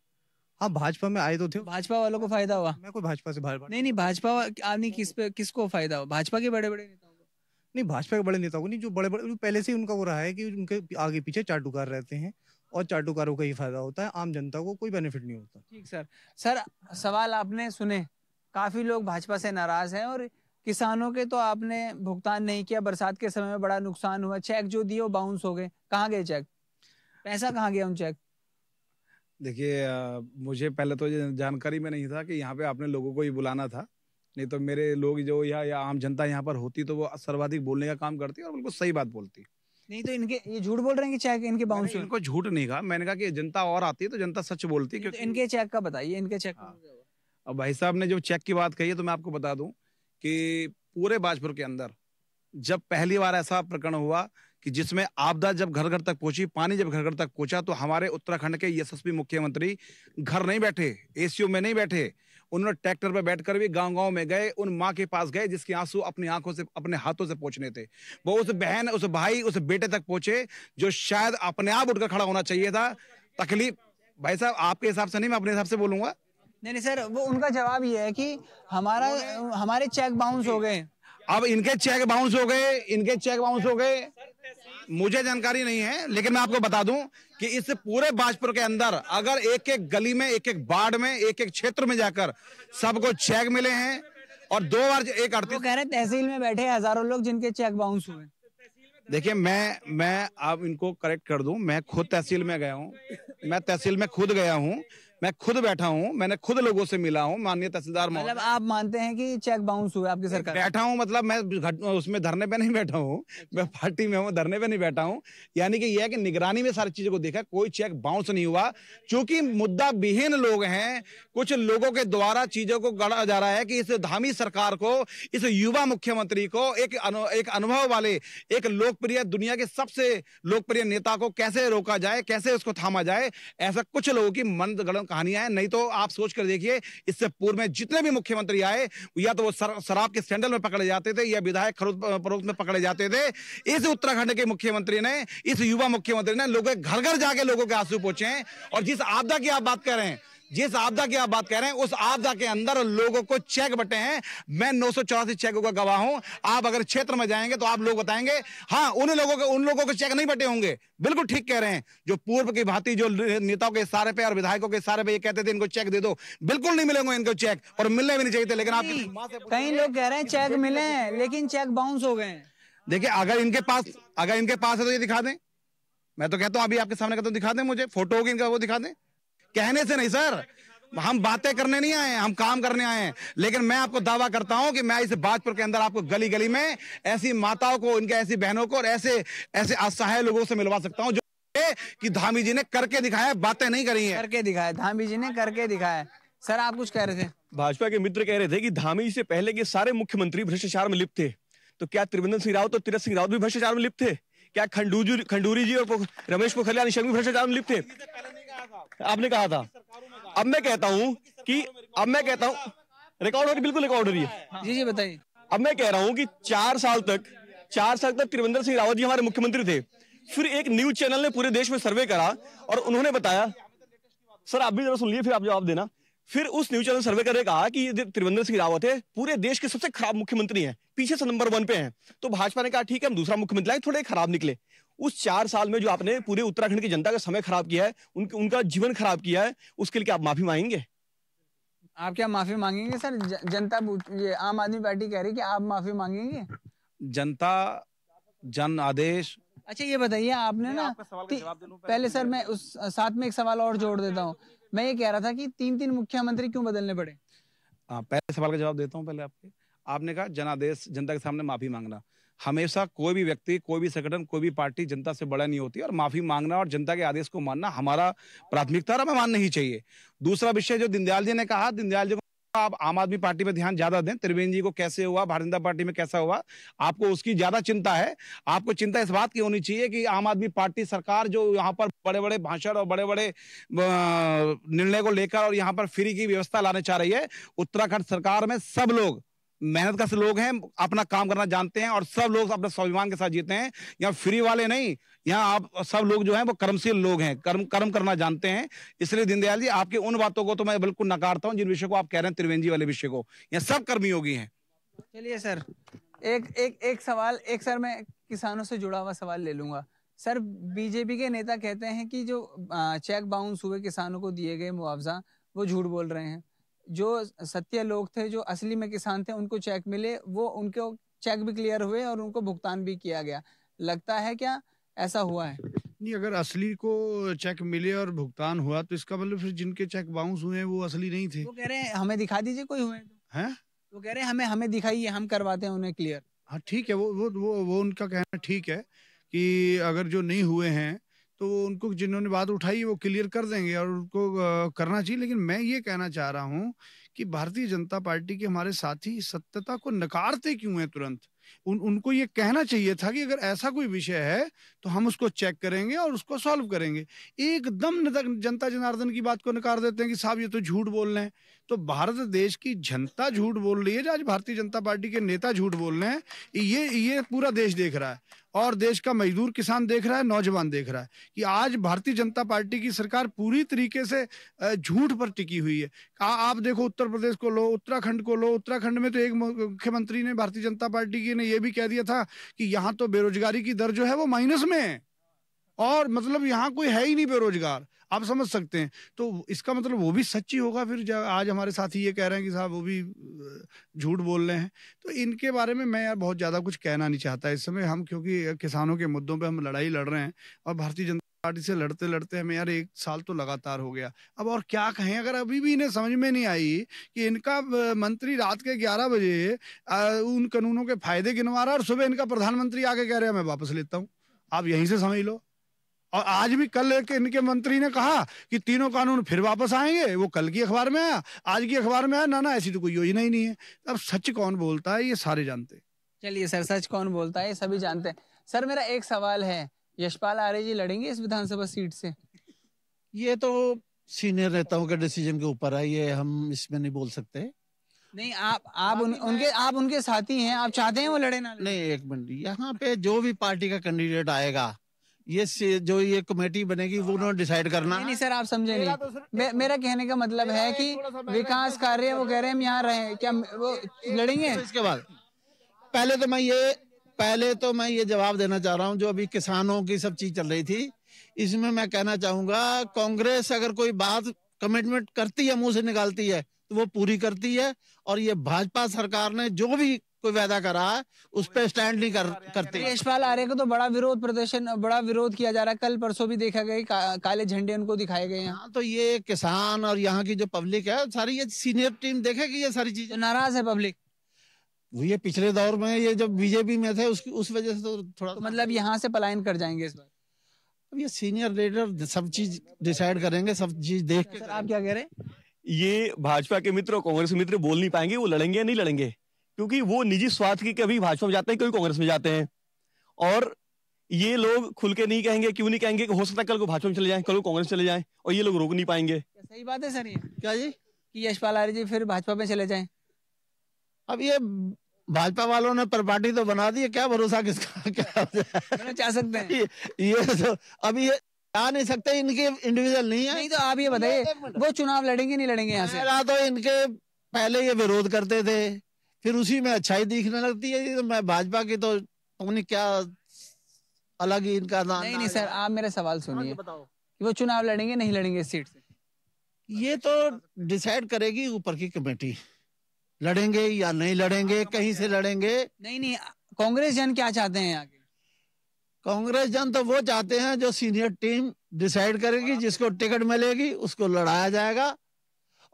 हाँ भाजपा में आए तो थे भाजपा वालों को फायदा हुआ मैं कोई भाजपा से भाजपा नहीं नहीं भाजपा आपने किस पे किसको फायदा हुआ भाजपा के बड़े बड़े नेताओं को नहीं भाजपा के बड़े नेताओं को नहीं जो बड़े बड़े जो पहले से उनका वो रहा है कि उनके आगे पीछे चाटुकार रहते हैं और चाटुकारों का ही फायदा होता है आम जनता को कोई बेनिफिट नहीं होता ठीक सर सर सवाल आपने सुने काफी लोग भाजपा से नाराज हैं और किसानों के तो आपने भुगतान नहीं किया बरसात के समय में बड़ा नुकसान हुआ चेक जो दिए वो बाउंस हो गए कहाँ गए चेक पैसा कहाँ गया उन चेक देखिए मुझे पहले तो जानकारी में नहीं था कि यहाँ पे आपने लोगों को ही बुलाना था नहीं तो मेरे लोग जो या, या आम जनता यहाँ पर होती तो वो सर्वाधिक बोलने का काम करती और बिल्कुल सही बात बोलती नहीं तो इनके ये झूठ बोल रहे हैं कि चेक इनके बाउंस इनको झूठ नहीं कहा मैंने कहा कि जनता और आती है तो जनता सच बोलती है तो क्योंकि तो इनके चेक का बताइए इनके चेक हाँ। अब भाई साहब ने जो चेक की बात कही है तो मैं आपको बता दूं कि पूरे बाजपुर के अंदर जब पहली बार ऐसा प्रकरण हुआ कि जिसमें आपदा जब घर घर तक पहुंची पानी जब घर घर तक पहुंचा तो हमारे उत्तराखंड के यशस्वी मुख्यमंत्री घर नहीं बैठे एसीओ में नहीं बैठे उन्होंने ट्रैक्टर पर बैठकर भी गांव गांव में गए उन माँ के पास गए जिसके आंसू अपनी आंखों से अपने हाथों से पहुंचने थे वो उस बहन उस भाई उस बेटे तक पहुंचे जो शायद अपने आप उठकर खड़ा होना चाहिए था तकलीफ भाई साहब आपके हिसाब से नहीं मैं अपने हिसाब से बोलूंगा नहीं नहीं सर वो उनका जवाब ये है कि हमारा हमारे चेक बाउंस हो गए अब इनके चेक बाउंस हो गए इनके चेक बाउंस हो गए मुझे जानकारी नहीं है लेकिन मैं आपको बता दूं कि इस पूरे बाजपुर के अंदर अगर एक एक गली में एक एक बाढ़ में एक एक क्षेत्र में जाकर सबको चेक मिले हैं और दो बार एक अड़तीस कह रहे तहसील में बैठे हजारों लोग जिनके चेक बाउंस हुए देखिए मैं मैं आप इनको करेक्ट कर दूं मैं खुद तहसील में गया हूं मैं तहसील में खुद गया हूं मैं खुद बैठा हूँ मैंने खुद लोगों से मिला हूँ माननीय तहसीलदार मतलब आप मानते हैं कि चेक बाउंस हुए आपकी सरकार बैठा हूँ मतलब मैं उसमें धरने पे नहीं बैठा हूँ मैं पार्टी में हूँ धरने पे नहीं बैठा हूँ यानी कि यह है कि निगरानी में सारी चीजों को देखा कोई चेक बाउंस नहीं हुआ चूंकि मुद्दा विहीन लोग हैं कुछ लोगों के द्वारा चीजों को गढ़ा जा रहा है कि इस धामी सरकार को इस युवा मुख्यमंत्री को एक अनु, एक अनुभव वाले एक लोकप्रिय दुनिया के सबसे लोकप्रिय नेता को कैसे रोका जाए कैसे उसको थामा जाए ऐसा कुछ लोगों की मन कहानियां हैं नहीं तो आप सोच कर देखिए इससे पूर्व में जितने भी मुख्यमंत्री आए या तो वो शराब के सैंडल में पकड़े जाते थे या विधायक खरीद में पकड़े जाते थे इस उत्तराखंड के मुख्यमंत्री ने इस युवा मुख्यमंत्री ने लोगों घर घर जाके लोगों के आंसू पहुंचे हैं और जिस आपदा की आप बात कर रहे हैं जिस आपदा की आप बात कह रहे हैं उस आपदा के अंदर लोगों को चेक बटे हैं मैं नौ सौ चौरासी चेकों का गवाह हूं आप अगर क्षेत्र में जाएंगे तो आप लोग बताएंगे हाँ उन लोगों के उन लोगों के चेक नहीं बटे होंगे बिल्कुल ठीक कह रहे हैं जो पूर्व की भांति जो नेताओं के इशारे पे और विधायकों के सारे पे ये कहते थे इनको चेक दे दो बिल्कुल नहीं मिलेंगे इनको चेक और मिलने भी नहीं चाहिए थे लेकिन आप कई लोग कह रहे हैं चेक मिले लेकिन चेक बाउंस हो गए देखिए अगर इनके पास अगर इनके पास है तो ये दिखा दें मैं तो कहता हूँ अभी आपके सामने कहता हूँ तो दिखा दें मुझे फोटो होगी इनका वो दिखा दें कहने से नहीं सर हम बातें करने नहीं आए हम काम करने आए हैं लेकिन मैं आपको दावा करता हूं कि मैं इस बाजपुर के अंदर आपको गली गली में ऐसी माताओं को इनके ऐसी बहनों को और ऐसे ऐसे असहाय लोगों से मिलवा सकता हूं जो कि धामी जी ने करके दिखाया बातें नहीं करी है करके दिखाया धामी जी ने करके दिखाया सर आप कुछ कह रहे थे भाजपा के मित्र कह रहे थे कि धामी से पहले के सारे मुख्यमंत्री भ्रष्टाचार में लिप्त थे तो क्या त्रिवेंद्र सिंह रावत और तीरथ सिंह रावत भी भ्रष्टाचार में लिप्त थे क्या खंडूरी जी और रमेश पोखरियाल निशंक भी भ्रष्टाचार में लिप्त थे आपने कहा था अब मैं कहता हूँ कि अब मैं कहता हूँ रिकॉर्ड हो रही बिल्कुल रिकॉर्ड हो रही है जी जी बताइए अब मैं कह रहा हूँ कि चार साल तक चार साल तक त्रिवेंद्र सिंह रावत जी हमारे मुख्यमंत्री थे फिर एक न्यूज चैनल ने पूरे देश में सर्वे करा और उन्होंने बताया सर आप भी जरा सुन लिए फिर आप जवाब देना फिर उस न्यूज चैनल सर्वे कर कहा कि त्रिवेंद्र सिंह रावत है पूरे देश के सबसे खराब मुख्यमंत्री हैं पीछे से नंबर वन पे हैं तो भाजपा ने कहा ठीक है हम दूसरा मुख्यमंत्री लाए थोड़े खराब निकले उस चार साल में जो आपने पूरे उत्तराखंड की जनता का समय खराब किया है उन, उनका जीवन खराब किया है उसके लिए आप माफी मांगेंगे आप क्या माफी मांगेंगे सर जनता ये आम आदमी पार्टी कह रही है कि आप माफी मांगेंगे जनता जन आदेश अच्छा ये बताइए आपने ना पहले तो सर मैं उस साथ में एक सवाल और जोड़ देता हूँ मैं ये कह रहा था कि तीन तीन मुख्यमंत्री क्यों बदलने पड़े आ, हाँ, पहले सवाल का जवाब देता हूँ पहले आपके आपने कहा जनादेश जनता के सामने माफी मांगना हमेशा कोई भी व्यक्ति कोई भी संगठन कोई भी पार्टी जनता से बड़ा नहीं होती और माफी मांगना और जनता के आदेश को मानना हमारा प्राथमिकता और हमें मानना ही चाहिए दूसरा विषय जो दीनदयाल जी ने कहा दीनदयाल जी आप आम आदमी पार्टी पर ध्यान ज्यादा दें त्रिवेंद्र जी को कैसे हुआ भारतीय जनता पार्टी में कैसा हुआ आपको उसकी ज्यादा चिंता है आपको चिंता इस बात की होनी चाहिए कि आम आदमी पार्टी सरकार जो यहाँ पर बड़े बड़े भाषण और बड़े बड़े निर्णय को लेकर और यहाँ पर फ्री की व्यवस्था लाने चाह रही है उत्तराखंड सरकार में सब लोग मेहनत का लोग हैं अपना काम करना जानते हैं और सब लोग अपने स्वाभिमान के साथ जीते हैं यहाँ फ्री वाले नहीं यहाँ आप सब लोग जो हैं वो कर्मशील लोग हैं कर्म कर्म करना जानते हैं इसलिए दीनदयाल जी आपकी उन बातों को तो मैं बिल्कुल नकारता हूँ जिन विषय को आप कह रहे हैं त्रिवेंजी वाले विषय को यहाँ सब कर्मी योगी चलिए सर एक एक एक सवाल एक सर मैं किसानों से जुड़ा हुआ सवाल ले लूंगा सर बीजेपी के नेता कहते हैं कि जो चेक बाउंस हुए किसानों को दिए गए मुआवजा वो झूठ बोल रहे हैं जो सत्य लोग थे जो असली में किसान थे उनको चेक मिले वो उनके चेक भी क्लियर हुए और उनको भुगतान भी किया गया लगता है क्या ऐसा हुआ है नहीं अगर असली को चेक मिले और भुगतान हुआ तो इसका मतलब फिर जिनके चेक बाउंस हुए वो असली नहीं थे वो कह रहे हैं हमें दिखा दीजिए कोई हुए तो वो कह रहे हैं हमें हमें दिखाइए हम करवाते हैं उन्हें क्लियर हाँ ठीक है वो वो वो, वो उनका कहना ठीक है कि अगर जो नहीं हुए हैं तो उनको जिन्होंने बात उठाई वो क्लियर कर देंगे और उनको करना चाहिए लेकिन मैं ये कहना चाह रहा हूँ कि भारतीय जनता पार्टी के हमारे साथी सत्यता को नकारते क्यों हैं तुरंत उन उनको ये कहना चाहिए था कि अगर ऐसा कोई विषय है तो हम उसको चेक करेंगे और उसको सॉल्व करेंगे एकदम जनता जनार्दन की बात को नकार देते हैं कि साहब ये तो झूठ बोल रहे हैं तो भारत देश की जनता झूठ बोल रही है आज भारतीय जनता पार्टी के नेता झूठ बोल रहे हैं ये ये पूरा देश देख रहा है और देश का मजदूर किसान देख रहा है नौजवान देख रहा है कि आज भारतीय जनता पार्टी की सरकार पूरी तरीके से झूठ पर टिकी हुई है आ, आप देखो उत्तर प्रदेश को लो उत्तराखंड को लो उत्तराखंड में तो एक मुख्यमंत्री ने भारतीय जनता पार्टी की ने यह भी कह दिया था कि यहाँ तो बेरोजगारी की दर जो है वो माइनस में है और मतलब यहाँ कोई है ही नहीं बेरोजगार आप समझ सकते हैं तो इसका मतलब वो भी सच्ची होगा फिर आज हमारे साथी ये कह रहे हैं कि साहब वो भी झूठ बोल रहे हैं तो इनके बारे में मैं यार बहुत ज़्यादा कुछ कहना नहीं चाहता इस समय हम क्योंकि किसानों के मुद्दों पर हम लड़ाई लड़ रहे हैं और भारतीय जनता पार्टी से लड़ते लड़ते हमें यार एक साल तो लगातार हो गया अब और क्या कहें अगर अभी भी इन्हें समझ में नहीं आई कि इनका मंत्री रात के 11 बजे उन कानूनों के फायदे गिनवा रहा और सुबह इनका प्रधानमंत्री आके कह रहे हैं मैं वापस लेता हूँ आप यहीं से समझ लो और आज भी कल एक इनके मंत्री ने कहा कि तीनों कानून फिर वापस आएंगे वो कल की अखबार में आया आज की अखबार में आया ना ना ऐसी तो कोई योजना ही नहीं है अब सच कौन बोलता है ये सारे जानते चलिए सर सच कौन बोलता है ये सभी जानते हैं सर मेरा एक सवाल है यशपाल आर्य जी लड़ेंगे इस विधानसभा सीट से ये तो सीनियर नेताओं के डिसीजन के ऊपर है ये हम इसमें नहीं बोल सकते नहीं आप आप उन, उनके आप उनके साथी हैं आप चाहते हैं वो लड़े ना लड़े? नहीं एक मिनट यहाँ पे जो भी पार्टी का कैंडिडेट आएगा ये जो ये कमेटी बनेगी वो उन्होंने डिसाइड करना नहीं, नहीं सर आप समझे नहीं तो मे, मेरा कहने का मतलब है कि विकास कार्य वो कह रहे हैं हम यहाँ रहे क्या वो लड़ेंगे तो इसके बाद पहले तो मैं ये पहले तो मैं ये जवाब देना चाह रहा हूँ जो अभी किसानों की सब चीज चल रही थी इसमें मैं कहना चाहूंगा कांग्रेस अगर कोई बात कमिटमेंट करती है मुंह से निकालती है तो वो पूरी करती है और ये भाजपा सरकार ने जो भी कोई वायदा करा उस पर स्टैंड नहीं कर, करते यशपाल आर्य को तो बड़ा विरोध प्रदर्शन बड़ा विरोध किया जा रहा है कल परसों भी देखा गया का, काले झंडे उनको दिखाए गए यहाँ तो ये किसान और यहाँ की जो पब्लिक है सारी ये सीनियर टीम देखेगी ये सारी चीज तो नाराज है पब्लिक ये पिछले दौर में ये जब बीजेपी में थे उसकी उस वजह से तो थोड़ा तो मतलब यहाँ से पलायन कर जाएंगे इस बार अब ये सीनियर लीडर सब चीज डिसाइड करेंगे सब चीज देख के आप क्या कह रहे हैं ये भाजपा के मित्र और कांग्रेस के मित्र बोल नहीं पाएंगे वो लड़ेंगे या नहीं लड़ेंगे क्योंकि वो निजी स्वार्थ की कभी भाजपा में जाते हैं कभी कांग्रेस में जाते हैं और ये लोग खुल के नहीं कहेंगे क्यों नहीं कहेंगे हो सकता कल को भाजपा में चले जाए कल को कांग्रेस चले जाए और ये लोग रोक नहीं पाएंगे सही बात है सर ये क्या जी कि यशपाल आर्य जी फिर भाजपा में चले जाए अब ये भाजपा वालों ने पर पार्टी तो बना दी है क्या भरोसा किसका क्या चाह सकते हैं ये, ये तो अब ये आ नहीं सकते इनके इंडिविजुअल नहीं है नहीं तो आप ये बताइए वो चुनाव लड़ेंगे नहीं लड़ेंगे यहाँ से तो इनके पहले ये विरोध करते थे फिर उसी में अच्छाई दिखने लगती है तो मैं भाजपा की तो उन्हें क्या अलग ही इनका नाम नहीं नहीं सर आप मेरे सवाल हाँ, सुनिए कि वो चुनाव लड़ेंगे नहीं लड़ेंगे इस सीट से ये तो डिसाइड करेगी ऊपर की कमेटी लड़ेंगे या नहीं लड़ेंगे हाँ, कहीं से लड़ेंगे नहीं नहीं कांग्रेस जन क्या चाहते हैं आगे कांग्रेस जन तो वो चाहते हैं जो सीनियर टीम डिसाइड करेगी जिसको टिकट मिलेगी उसको लड़ाया जाएगा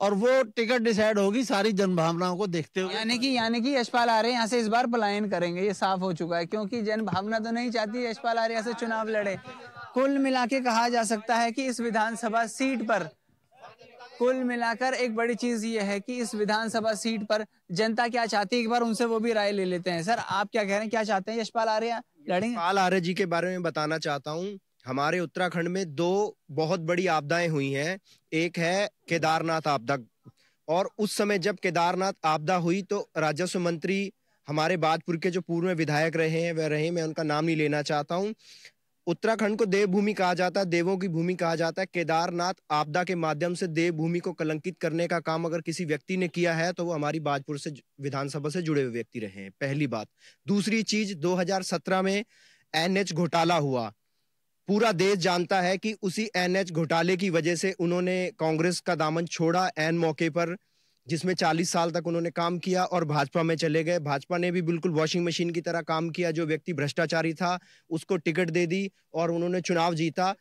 और वो टिकट डिसाइड होगी सारी जनभावनाओं को देखते हुए यानी कि यानी कि यशपाल आर्य यहाँ से इस बार पलायन करेंगे ये साफ हो चुका है क्योंकि जनभावना तो नहीं चाहती यशपाल यहाँ से चुनाव लड़े कुल मिला के कहा जा सकता है कि इस विधानसभा सीट पर कुल मिलाकर एक बड़ी चीज ये है कि इस विधानसभा सीट पर जनता क्या चाहती है एक बार उनसे वो भी राय ले लेते हैं सर आप क्या कह रहे हैं क्या चाहते हैं यशपाल आर्य लड़ेंगे यशपाल आर्य जी के बारे में बताना चाहता हूँ हमारे उत्तराखंड में दो बहुत बड़ी आपदाएं हुई हैं एक है केदारनाथ आपदा और उस समय जब केदारनाथ आपदा हुई तो राजस्व मंत्री हमारे बादपुर के जो पूर्व में विधायक रहे हैं वह रहे मैं उनका नाम नहीं लेना चाहता हूँ उत्तराखंड को देवभूमि कहा जाता है देवों की भूमि कहा जाता है केदारनाथ आपदा के माध्यम से देवभूमि को कलंकित करने का काम अगर किसी व्यक्ति ने किया है तो वो हमारी बाजपुर से विधानसभा से जुड़े हुए व्यक्ति रहे हैं पहली बात दूसरी चीज 2017 में एनएच घोटाला हुआ पूरा देश जानता है कि उसी एनएच घोटाले की वजह से उन्होंने कांग्रेस का दामन छोड़ा एन मौके पर जिसमें 40 साल तक उन्होंने काम किया और भाजपा में चले गए भाजपा ने भी बिल्कुल वॉशिंग मशीन की तरह काम किया जो व्यक्ति भ्रष्टाचारी था उसको टिकट दे दी और उन्होंने चुनाव जीता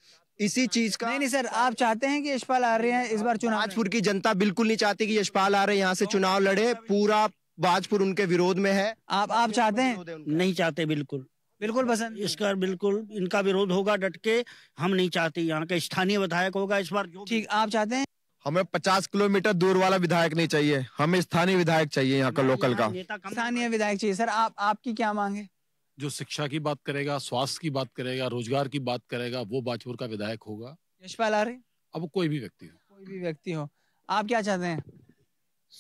इसी चीज का नहीं नहीं सर आप चाहते हैं कि यशपाल आ रहे हैं इस बार चुनाव आजपुर की जनता बिल्कुल नहीं चाहती कि यशपाल आ रहे यहाँ से चुनाव लड़े पूरा बाजपुर उनके विरोध में है आप आप चाहते हैं नहीं चाहते बिल्कुल बिल्कुल पसंद इसका बिल्कुल इनका विरोध होगा डट के हम नहीं चाहते यहाँ का स्थानीय विधायक होगा इस बार जो ठीक आप चाहते हैं हमें पचास किलोमीटर दूर वाला विधायक नहीं चाहिए हमें स्थानीय विधायक चाहिए यहाँ का लोकल का स्थानीय विधायक चाहिए सर आप आपकी क्या मांग है जो शिक्षा की बात करेगा स्वास्थ्य की बात करेगा रोजगार की बात करेगा वो बाजपुर का विधायक होगा यशपाल आर्य अब कोई भी व्यक्ति हो कोई भी व्यक्ति हो आप क्या चाहते हैं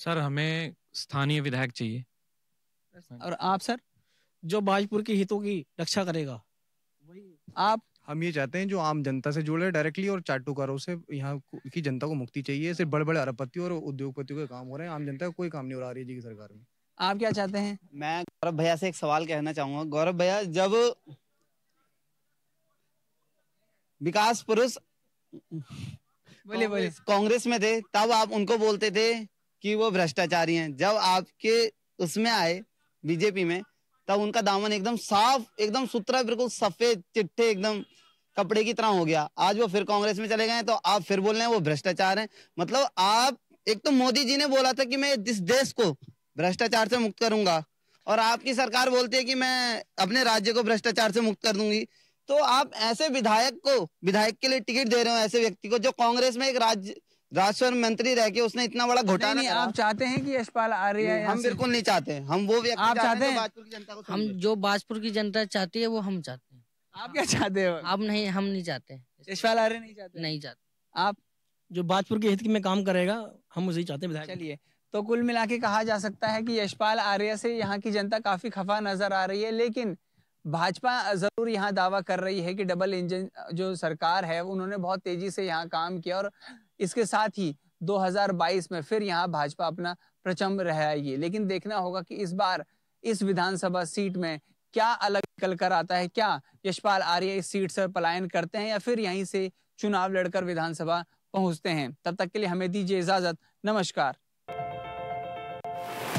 सर हमें स्थानीय विधायक चाहिए और आप सर जो भाजपुर के हितों की रक्षा करेगा आप हम ये चाहते हैं जो आम जनता से जुड़े डायरेक्टली और चाटुकारों से यहाँ की जनता को मुक्ति चाहिए सिर्फ बड़े बड़े अरबपतियों और उद्योगपतियों के काम हो रहे हैं आम जनता का कोई काम नहीं हो रहा है जी की सरकार में आप क्या चाहते हैं मैं गौरव भैया से एक सवाल कहना चाहूंगा गौरव भैया जब विकास पुरुष बोले बोले कांग्रेस में थे तब आप उनको बोलते थे कि वो भ्रष्टाचारी हैं जब आपके उसमें आए बीजेपी में तब उनका दामन एकदम साफ एकदम सुथरा बिल्कुल सफेद चिट्ठे एकदम कपड़े की तरह हो गया आज वो फिर कांग्रेस में चले गए तो आप फिर बोल रहे हैं वो भ्रष्टाचार है मतलब आप एक तो मोदी जी ने बोला था कि मैं इस देश को भ्रष्टाचार से मुक्त करूंगा और आपकी सरकार बोलती है कि मैं अपने राज्य को भ्रष्टाचार से मुक्त कर दूंगी तो आप ऐसे विधायक को विधायक के लिए टिकट दे रहे हो ऐसे व्यक्ति को जो कांग्रेस में एक राज्य राजस्व मंत्री रह के उसने इतना बड़ा घोटाला नहीं, नहीं आप चाहते हैं कि यशपाल आ रही है हम बिल्कुल नहीं चाहते हम वो व्यक्ति आप चाहते हैं हम जो बाजपुर की जनता चाहती है वो हम चाहते हैं आप क्या चाहते हो आप नहीं हम नहीं चाहते यशपाल आर्य नहीं चाहते नहीं चाहते आप जो बाजपुर के हित में काम करेगा हम उसे चाहते हैं चलिए तो कुल मिला के कहा जा सकता है कि यशपाल आर्य से यहाँ की जनता काफी खफा नजर आ रही है लेकिन भाजपा जरूर यहाँ दावा कर रही है कि डबल इंजन जो सरकार है उन्होंने बहुत तेजी से यहाँ काम किया और इसके साथ ही 2022 में फिर यहाँ भाजपा अपना प्रचम आएगी लेकिन देखना होगा कि इस बार इस विधानसभा सीट में क्या अलग निकल कर आता है क्या यशपाल आर्य इस सीट से पलायन करते हैं या फिर यहीं से चुनाव लड़कर विधानसभा पहुंचते हैं तब तक के लिए हमें दीजिए इजाजत नमस्कार